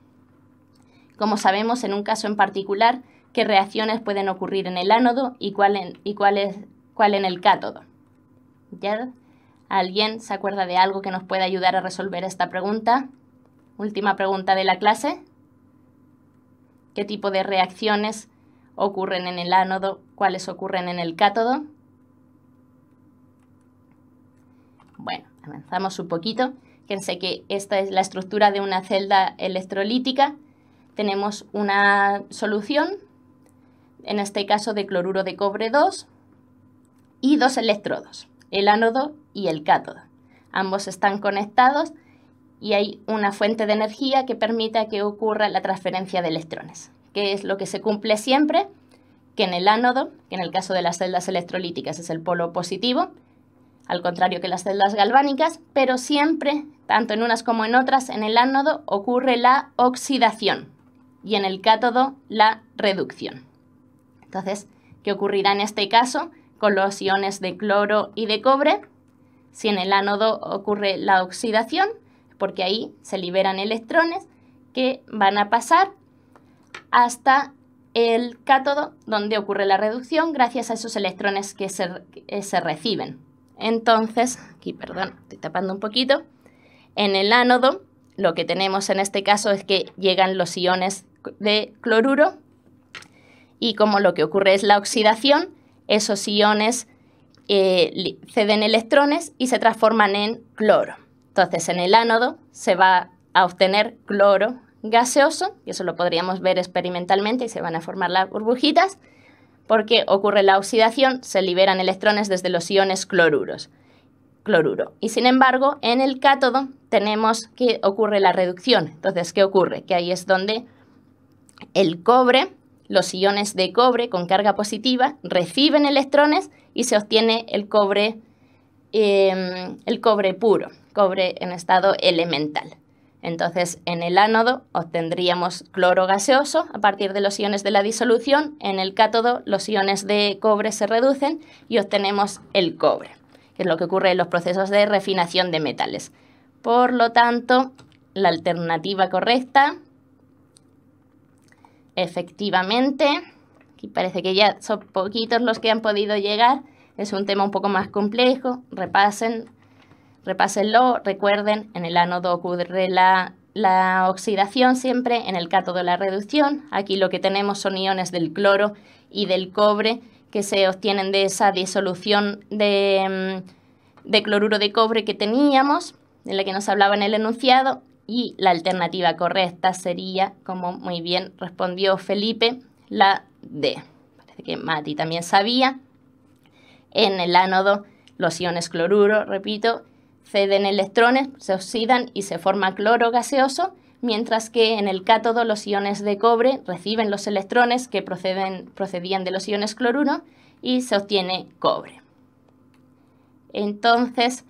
Como sabemos, en un caso en particular, qué reacciones pueden ocurrir en el ánodo y cuál en, y cuál en el cátodo. ¿Ya? ¿Alguien se acuerda de algo que nos pueda ayudar a resolver esta pregunta? Última pregunta de la clase. ¿Qué tipo de reacciones ocurren en el ánodo? ¿Cuáles ocurren en el cátodo? Bueno, avanzamos un poquito. Fíjense que esta es la estructura de una celda electrolítica. Tenemos una solución, en este caso de cloruro de cobre 2, y dos electrodos, el ánodo y el cátodo. Ambos están conectados y hay una fuente de energía que permita que ocurra la transferencia de electrones, que es lo que se cumple siempre, que en el ánodo, que en el caso de las celdas electrolíticas es el polo positivo, al contrario que las celdas galvánicas, pero siempre, tanto en unas como en otras, en el ánodo ocurre la oxidación y en el cátodo la reducción. Entonces, ¿qué ocurrirá en este caso con los iones de cloro y de cobre? Si en el ánodo ocurre la oxidación, porque ahí se liberan electrones que van a pasar hasta el cátodo, donde ocurre la reducción gracias a esos electrones que se, reciben. Entonces, aquí, perdón, estoy tapando un poquito, en el ánodo lo que tenemos en este caso es que llegan los iones de cloruro y como lo que ocurre es la oxidación, esos iones eh, ceden electrones y se transforman en cloro. Entonces, en el ánodo se va a obtener cloro gaseoso, y eso lo podríamos ver experimentalmente, y se van a formar las burbujitas, porque ocurre la oxidación, se liberan electrones desde los iones cloruros, cloruro. Y sin embargo, en el cátodo tenemos que ocurre la reducción. Entonces, ¿qué ocurre? Que ahí es donde el cobre, los iones de cobre con carga positiva, reciben electrones y se obtiene el cobre, em, el cobre puro, cobre en estado elemental. Entonces, en el ánodo obtendríamos cloro gaseoso a partir de los iones de la disolución, en el cátodo los iones de cobre se reducen y obtenemos el cobre, que es lo que ocurre en los procesos de refinación de metales. Por lo tanto, la alternativa correcta, efectivamente, parece que ya son poquitos los que han podido llegar. Es un tema un poco más complejo, repasen, repásenlo, recuerden, en el ánodo ocurre la, oxidación siempre, en el cátodo la reducción. Aquí lo que tenemos son iones del cloro y del cobre que se obtienen de esa disolución de, mm, de cloruro de cobre que teníamos, de la que nos hablaba en el enunciado, y la alternativa correcta sería, como muy bien respondió Felipe, la D. Parece que Mati también sabía. En el ánodo, los iones cloruro, repito, ceden electrones, se oxidan y se forma cloro gaseoso, mientras que en el cátodo los iones de cobre reciben los electrones que proceden, procedían de los iones cloruro y se obtiene cobre. Entonces,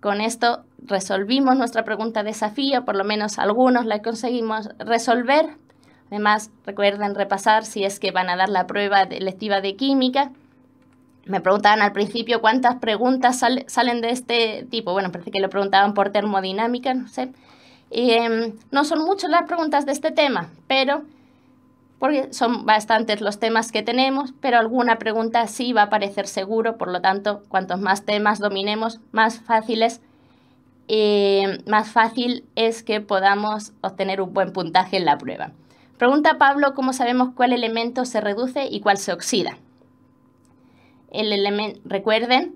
con esto resolvimos nuestra pregunta de desafío, por lo menos algunos la conseguimos resolver. Además, recuerden repasar si es que van a dar la prueba electiva de química. Me preguntaban al principio cuántas preguntas salen de este tipo. Bueno, parece que lo preguntaban por termodinámica, no sé. Em, no son muchas las preguntas de este tema, pero porque son bastantes los temas que tenemos, pero alguna pregunta sí va a aparecer seguro, por lo tanto, cuantos más temas dominemos, más fáciles eh, más fácil es que podamos obtener un buen puntaje en la prueba. Pregunta Pablo cómo sabemos cuál elemento se reduce y cuál se oxida. El elemento, recuerden,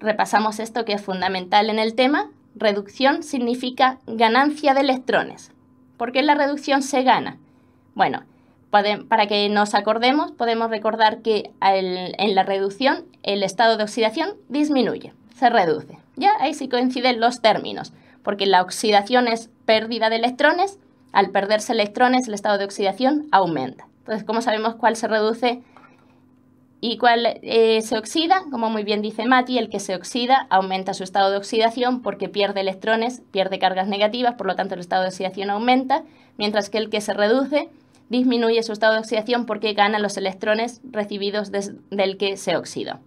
repasamos esto que es fundamental en el tema. Reducción significa ganancia de electrones. ¿Por qué la reducción se gana? Bueno, para que nos acordemos, podemos recordar que en la reducción el estado de oxidación disminuye, se reduce. Ya ahí sí coinciden los términos, porque la oxidación es pérdida de electrones al perderse electrones el estado de oxidación aumenta. Entonces, ¿cómo sabemos cuál se reduce y cuál eh, se oxida? Como muy bien dice Mati, el que se oxida aumenta su estado de oxidación porque pierde electrones, pierde cargas negativas, por lo tanto el estado de oxidación aumenta, mientras que el que se reduce disminuye su estado de oxidación porque gana los electrones recibidos del que se oxida.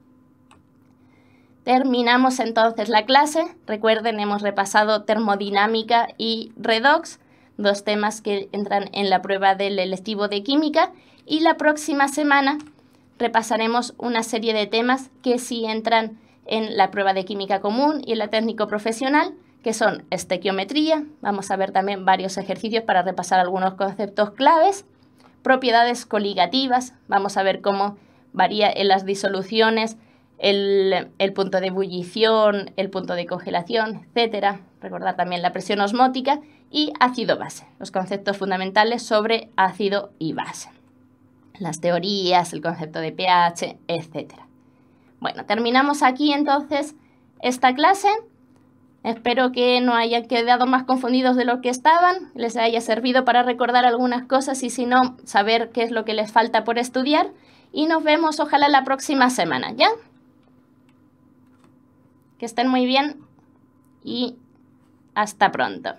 Terminamos entonces la clase. Recuerden, hemos repasado termodinámica y redox dos temas que entran en la prueba del electivo de química y la próxima semana repasaremos una serie de temas que sí entran en la prueba de química común y en la técnico profesional, que son estequiometría, vamos a ver también varios ejercicios para repasar algunos conceptos claves, propiedades coligativas, vamos a ver cómo varía en las disoluciones el, el, punto de ebullición, el punto de congelación, etcétera, Recordar también la presión osmótica y ácido-base, los conceptos fundamentales sobre ácido y base, las teorías, el concepto de pH, etc. Bueno, terminamos aquí entonces esta clase. Espero que no hayan quedado más confundidos de lo que estaban, les haya servido para recordar algunas cosas y si no, saber qué es lo que les falta por estudiar. Y nos vemos ojalá la próxima semana, ¿ya? Que estén muy bien y hasta pronto.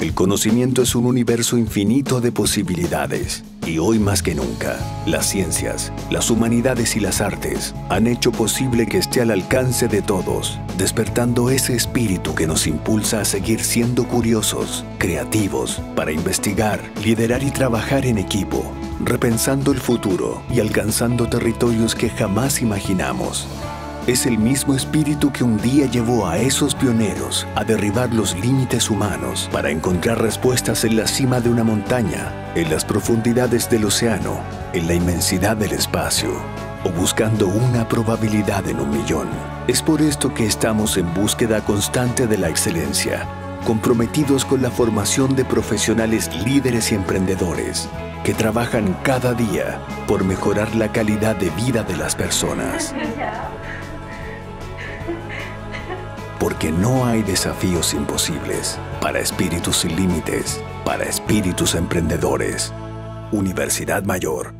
El conocimiento es un universo infinito de posibilidades. Y hoy más que nunca, las ciencias, las humanidades y las artes han hecho posible que esté al alcance de todos, despertando ese espíritu que nos impulsa a seguir siendo curiosos, creativos, para investigar, liderar y trabajar en equipo, repensando el futuro y alcanzando territorios que jamás imaginamos es el mismo espíritu que un día llevó a esos pioneros a derribar los límites humanos para encontrar respuestas en la cima de una montaña, en las profundidades del océano, en la inmensidad del espacio o buscando una probabilidad en un millón. Es por esto que estamos en búsqueda constante de la excelencia, comprometidos con la formación de profesionales líderes y emprendedores que trabajan cada día por mejorar la calidad de vida de las personas porque no hay desafíos imposibles para espíritus sin límites, para espíritus emprendedores. Universidad Mayor